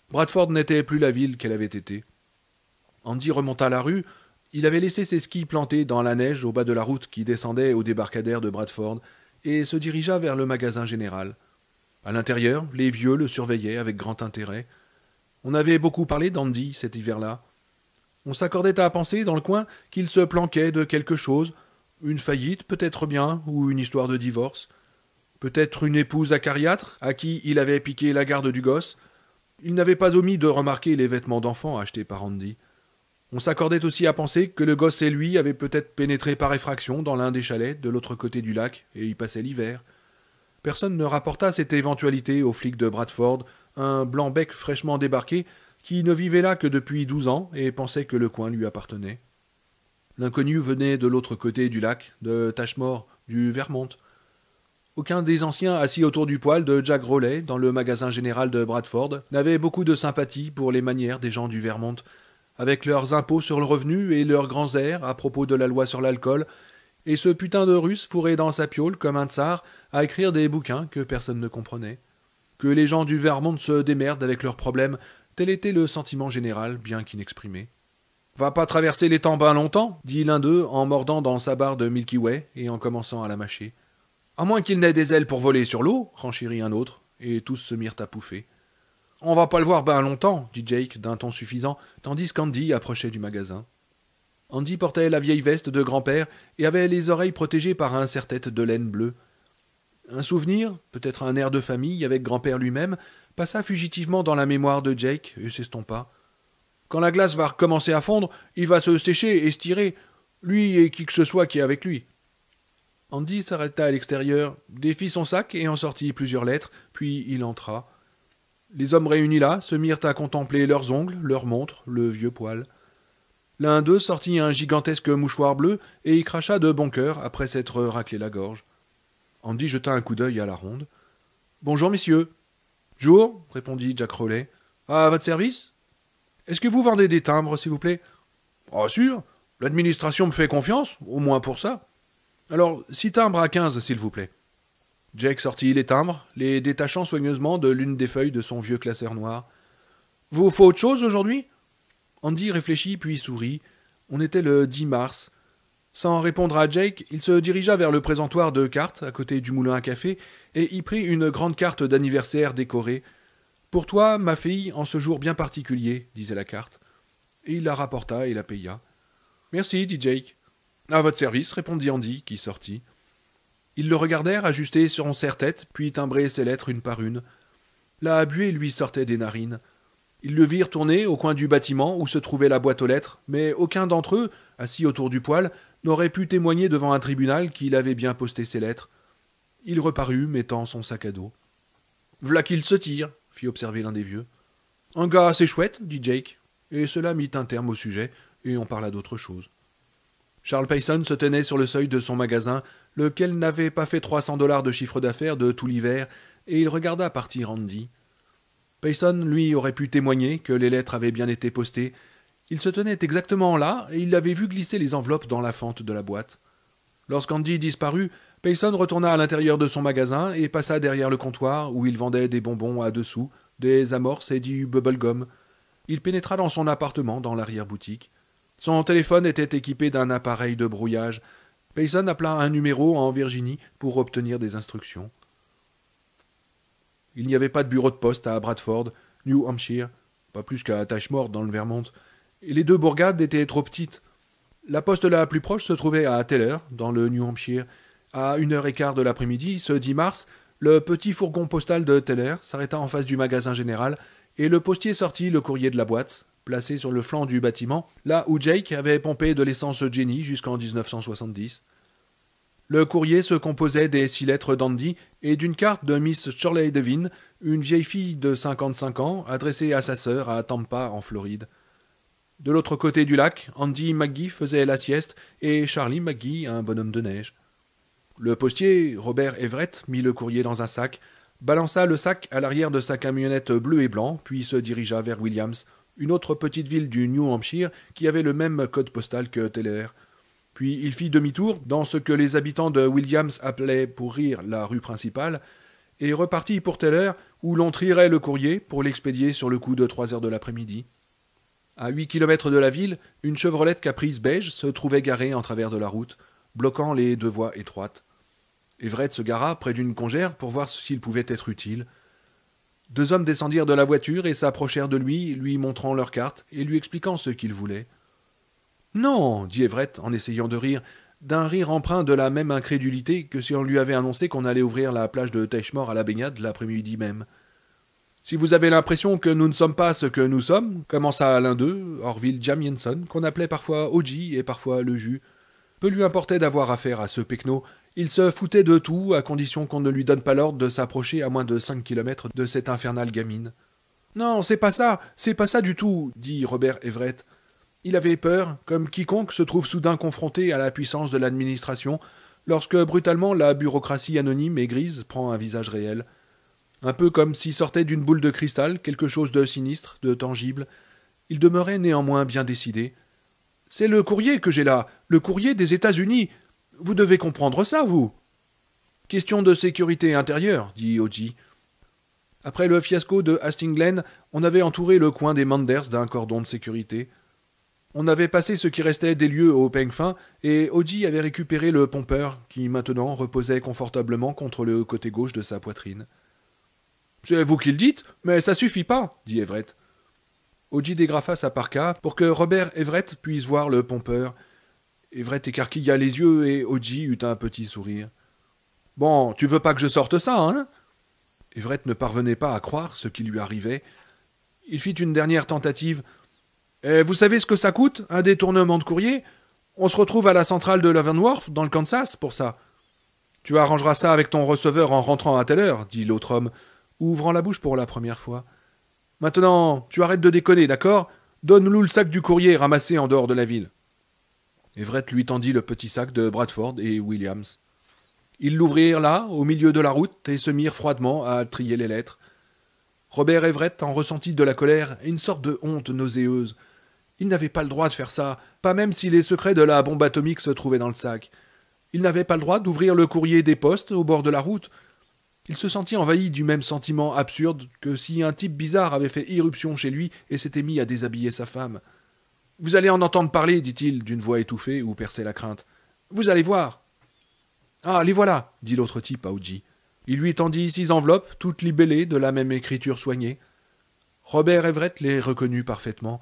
S1: Bradford n'était plus la ville qu'elle avait été. Andy remonta la rue. Il avait laissé ses skis plantés dans la neige au bas de la route qui descendait au débarcadère de Bradford et se dirigea vers le magasin général. À l'intérieur, les vieux le surveillaient avec grand intérêt. On avait beaucoup parlé d'Andy cet hiver-là. On s'accordait à penser, dans le coin, qu'il se planquait de quelque chose, une faillite peut-être bien, ou une histoire de divorce, peut-être une épouse acariâtre à qui il avait piqué la garde du gosse, il n'avait pas omis de remarquer les vêtements d'enfant achetés par Andy. On s'accordait aussi à penser que le gosse et lui avaient peut-être pénétré par effraction dans l'un des chalets de l'autre côté du lac et y passaient l'hiver. Personne ne rapporta cette éventualité au flic de Bradford, un blanc-bec fraîchement débarqué qui ne vivait là que depuis douze ans et pensait que le coin lui appartenait. L'inconnu venait de l'autre côté du lac, de tachemore du Vermont, aucun des anciens assis autour du poêle de Jack Rowley dans le magasin général de Bradford n'avait beaucoup de sympathie pour les manières des gens du Vermont. Avec leurs impôts sur le revenu et leurs grands airs à propos de la loi sur l'alcool, et ce putain de russe fourré dans sa piole comme un tsar à écrire des bouquins que personne ne comprenait. Que les gens du Vermont se démerdent avec leurs problèmes, tel était le sentiment général, bien qu'inexprimé. Va pas traverser les temps longtemps, dit l'un d'eux en mordant dans sa barre de Milky Way et en commençant à la mâcher. À moins qu'il n'ait des ailes pour voler sur l'eau, renchérit un autre, et tous se mirent à pouffer. On va pas le voir ben longtemps, dit Jake d'un ton suffisant, tandis qu'Andy approchait du magasin. Andy portait la vieille veste de grand-père et avait les oreilles protégées par un serre-tête de laine bleue. Un souvenir, peut-être un air de famille avec grand-père lui-même, passa fugitivement dans la mémoire de Jake et s'estompa. Quand la glace va recommencer à fondre, il va se sécher et se tirer, lui et qui que ce soit qui est avec lui. Andy s'arrêta à l'extérieur, défit son sac et en sortit plusieurs lettres, puis il entra. Les hommes réunis là se mirent à contempler leurs ongles, leurs montres, le vieux poil. L'un d'eux sortit un gigantesque mouchoir bleu et y cracha de bon cœur après s'être raclé la gorge. Andy jeta un coup d'œil à la ronde. Bonjour, messieurs. Jour, répondit Jack Rowley. À votre service Est-ce que vous vendez des timbres, s'il vous plaît Ah, sûr. L'administration me fait confiance, au moins pour ça. Alors, six timbres à quinze, s'il vous plaît. Jake sortit les timbres, les détachant soigneusement de l'une des feuilles de son vieux classeur noir. Vous faut autre chose aujourd'hui Andy réfléchit puis sourit. On était le 10 mars. Sans répondre à Jake, il se dirigea vers le présentoir de cartes à côté du moulin à café et y prit une grande carte d'anniversaire décorée. Pour toi, ma fille, en ce jour bien particulier, disait la carte. Et il la rapporta et la paya. Merci, dit Jake. À votre service, répondit Andy, qui sortit. Ils le regardèrent ajuster son serre-tête, puis timbrer ses lettres une par une. La buée lui sortait des narines. Ils le virent tourner au coin du bâtiment où se trouvait la boîte aux lettres, mais aucun d'entre eux, assis autour du poêle, n'aurait pu témoigner devant un tribunal qu'il avait bien posté ses lettres. Il reparut, mettant son sac à dos. V'là qu'il se tire, fit observer l'un des vieux. Un gars assez chouette, dit Jake. Et cela mit un terme au sujet, et on parla d'autre chose. Charles Payson se tenait sur le seuil de son magasin, lequel n'avait pas fait 300 dollars de chiffre d'affaires de tout l'hiver, et il regarda partir Andy. Payson, lui, aurait pu témoigner que les lettres avaient bien été postées. Il se tenait exactement là, et il avait vu glisser les enveloppes dans la fente de la boîte. Lorsqu'Andy disparut, Payson retourna à l'intérieur de son magasin et passa derrière le comptoir où il vendait des bonbons à dessous, des amorces et du bubblegum. Il pénétra dans son appartement dans l'arrière-boutique. Son téléphone était équipé d'un appareil de brouillage. Payson appela un numéro en Virginie pour obtenir des instructions. Il n'y avait pas de bureau de poste à Bradford, New Hampshire, pas plus qu'à Tashmore dans le Vermont, et les deux bourgades étaient trop petites. La poste la plus proche se trouvait à Taylor, dans le New Hampshire. À une heure et quart de l'après-midi, ce 10 mars, le petit fourgon postal de Teller s'arrêta en face du magasin général, et le postier sortit le courrier de la boîte, placé sur le flanc du bâtiment, là où Jake avait pompé de l'essence Jenny jusqu'en 1970. Le courrier se composait des six lettres d'Andy et d'une carte de Miss Shirley Devine, une vieille fille de 55 ans, adressée à sa sœur à Tampa, en Floride. De l'autre côté du lac, Andy McGee faisait la sieste et Charlie McGee un bonhomme de neige. Le postier, Robert Everett, mit le courrier dans un sac, balança le sac à l'arrière de sa camionnette bleue et blanc, puis se dirigea vers Williams, une autre petite ville du New Hampshire qui avait le même code postal que Teller. Puis il fit demi-tour dans ce que les habitants de Williams appelaient pour rire la rue principale, et repartit pour Teller, où l'on trierait le courrier pour l'expédier sur le coup de trois heures de l'après-midi. À huit kilomètres de la ville, une chevrolette caprice beige se trouvait garée en travers de la route, bloquant les deux voies étroites. Everett se gara près d'une congère pour voir s'il pouvait être utile. Deux hommes descendirent de la voiture et s'approchèrent de lui, lui montrant leurs cartes et lui expliquant ce qu'ils voulaient. Non, dit Everett en essayant de rire, d'un rire empreint de la même incrédulité que si on lui avait annoncé qu'on allait ouvrir la plage de Teichmore à la baignade l'après-midi même. Si vous avez l'impression que nous ne sommes pas ce que nous sommes, commença l'un d'eux, Orville Jamieson, qu'on appelait parfois Oji et parfois le jus, peu lui importait d'avoir affaire à ce il se foutait de tout, à condition qu'on ne lui donne pas l'ordre de s'approcher à moins de cinq kilomètres de cette infernale gamine. Non, c'est pas ça, c'est pas ça du tout, dit Robert Everett. Il avait peur, comme quiconque se trouve soudain confronté à la puissance de l'administration, lorsque brutalement la bureaucratie anonyme et grise prend un visage réel. Un peu comme s'il sortait d'une boule de cristal quelque chose de sinistre, de tangible, il demeurait néanmoins bien décidé. C'est le courrier que j'ai là, le courrier des États-Unis. Vous devez comprendre ça, vous. Question de sécurité intérieure, dit Oji. Après le fiasco de Hastings on avait entouré le coin des Manders d'un cordon de sécurité. On avait passé ce qui restait des lieux au Pengfin, et Oji avait récupéré le pompeur, qui maintenant reposait confortablement contre le côté gauche de sa poitrine. C'est vous qui le dites, mais ça suffit pas, dit Everett. Oji dégrafa sa parka pour que Robert Everett puisse voir le pompeur, Everett écarquilla les yeux et Oji eut un petit sourire. Bon, tu veux pas que je sorte ça, hein Everett ne parvenait pas à croire ce qui lui arrivait. Il fit une dernière tentative. et eh, vous savez ce que ça coûte, un détournement de courrier On se retrouve à la centrale de Leavenworth, dans le Kansas, pour ça. Tu arrangeras ça avec ton receveur en rentrant à telle heure, dit l'autre homme, ouvrant la bouche pour la première fois. Maintenant, tu arrêtes de déconner, d'accord Donne-nous le sac du courrier ramassé en dehors de la ville. Everett lui tendit le petit sac de Bradford et Williams. Ils l'ouvrirent là, au milieu de la route, et se mirent froidement à trier les lettres. Robert Everett en ressentit de la colère et une sorte de honte nauséeuse. Il n'avait pas le droit de faire ça, pas même si les secrets de la bombe atomique se trouvaient dans le sac. Il n'avait pas le droit d'ouvrir le courrier des postes au bord de la route. Il se sentit envahi du même sentiment absurde que si un type bizarre avait fait irruption chez lui et s'était mis à déshabiller sa femme. Vous allez en entendre parler, dit-il d'une voix étouffée où perçait la crainte. Vous allez voir. Ah, les voilà, dit l'autre type à Oji. Il lui tendit six enveloppes, toutes libellées de la même écriture soignée. Robert Everett les reconnut parfaitement.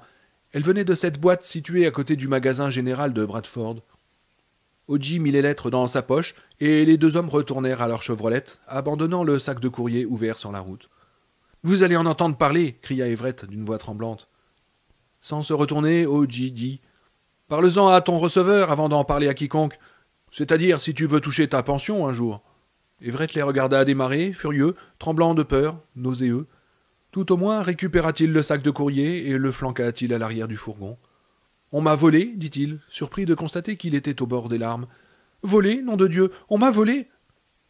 S1: Elles venaient de cette boîte située à côté du magasin général de Bradford. Oji mit les lettres dans sa poche et les deux hommes retournèrent à leur chevrolette, abandonnant le sac de courrier ouvert sur la route. Vous allez en entendre parler, cria Everett d'une voix tremblante sans se retourner, Oji dit Parle-en à ton receveur avant d'en parler à quiconque, c'est-à-dire si tu veux toucher ta pension un jour. Everett les regarda démarrer, furieux, tremblant de peur, nauséeux. Tout au moins récupéra-t-il le sac de courrier et le flanqua-t-il à l'arrière du fourgon. On m'a volé, dit-il, surpris de constater qu'il était au bord des larmes. Volé, nom de Dieu, on m'a volé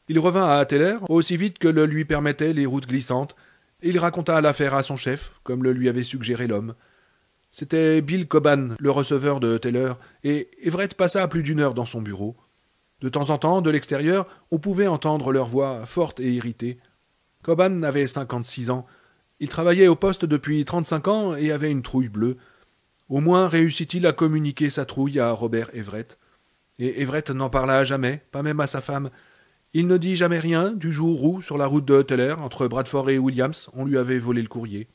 S1: Il revint à Teller aussi vite que le lui permettaient les routes glissantes, et il raconta l'affaire à son chef, comme le lui avait suggéré l'homme. C'était Bill Coban, le receveur de Teller, et Everett passa plus d'une heure dans son bureau. De temps en temps, de l'extérieur, on pouvait entendre leur voix forte et irritée. Coban avait 56 ans. Il travaillait au poste depuis 35 ans et avait une trouille bleue. Au moins réussit-il à communiquer sa trouille à Robert Everett. Et Everett n'en parla jamais, pas même à sa femme. Il ne dit jamais rien du jour où, sur la route de Teller, entre Bradford et Williams, on lui avait volé le courrier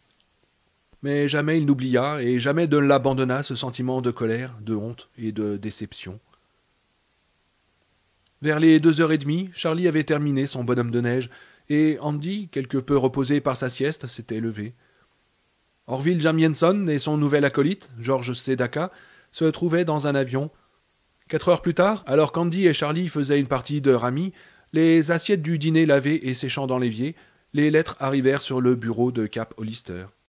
S1: mais jamais il n'oublia et jamais ne l'abandonna ce sentiment de colère, de honte et de déception. Vers les deux heures et demie, Charlie avait terminé son bonhomme de neige, et Andy, quelque peu reposé par sa sieste, s'était levé. Orville Jamieson et son nouvel acolyte, George Sedaka, se trouvaient dans un avion. Quatre heures plus tard, alors qu'Andy et Charlie faisaient une partie de rami, les assiettes du dîner lavées et séchant dans l'évier, les lettres arrivèrent sur le bureau de Cap Hollister.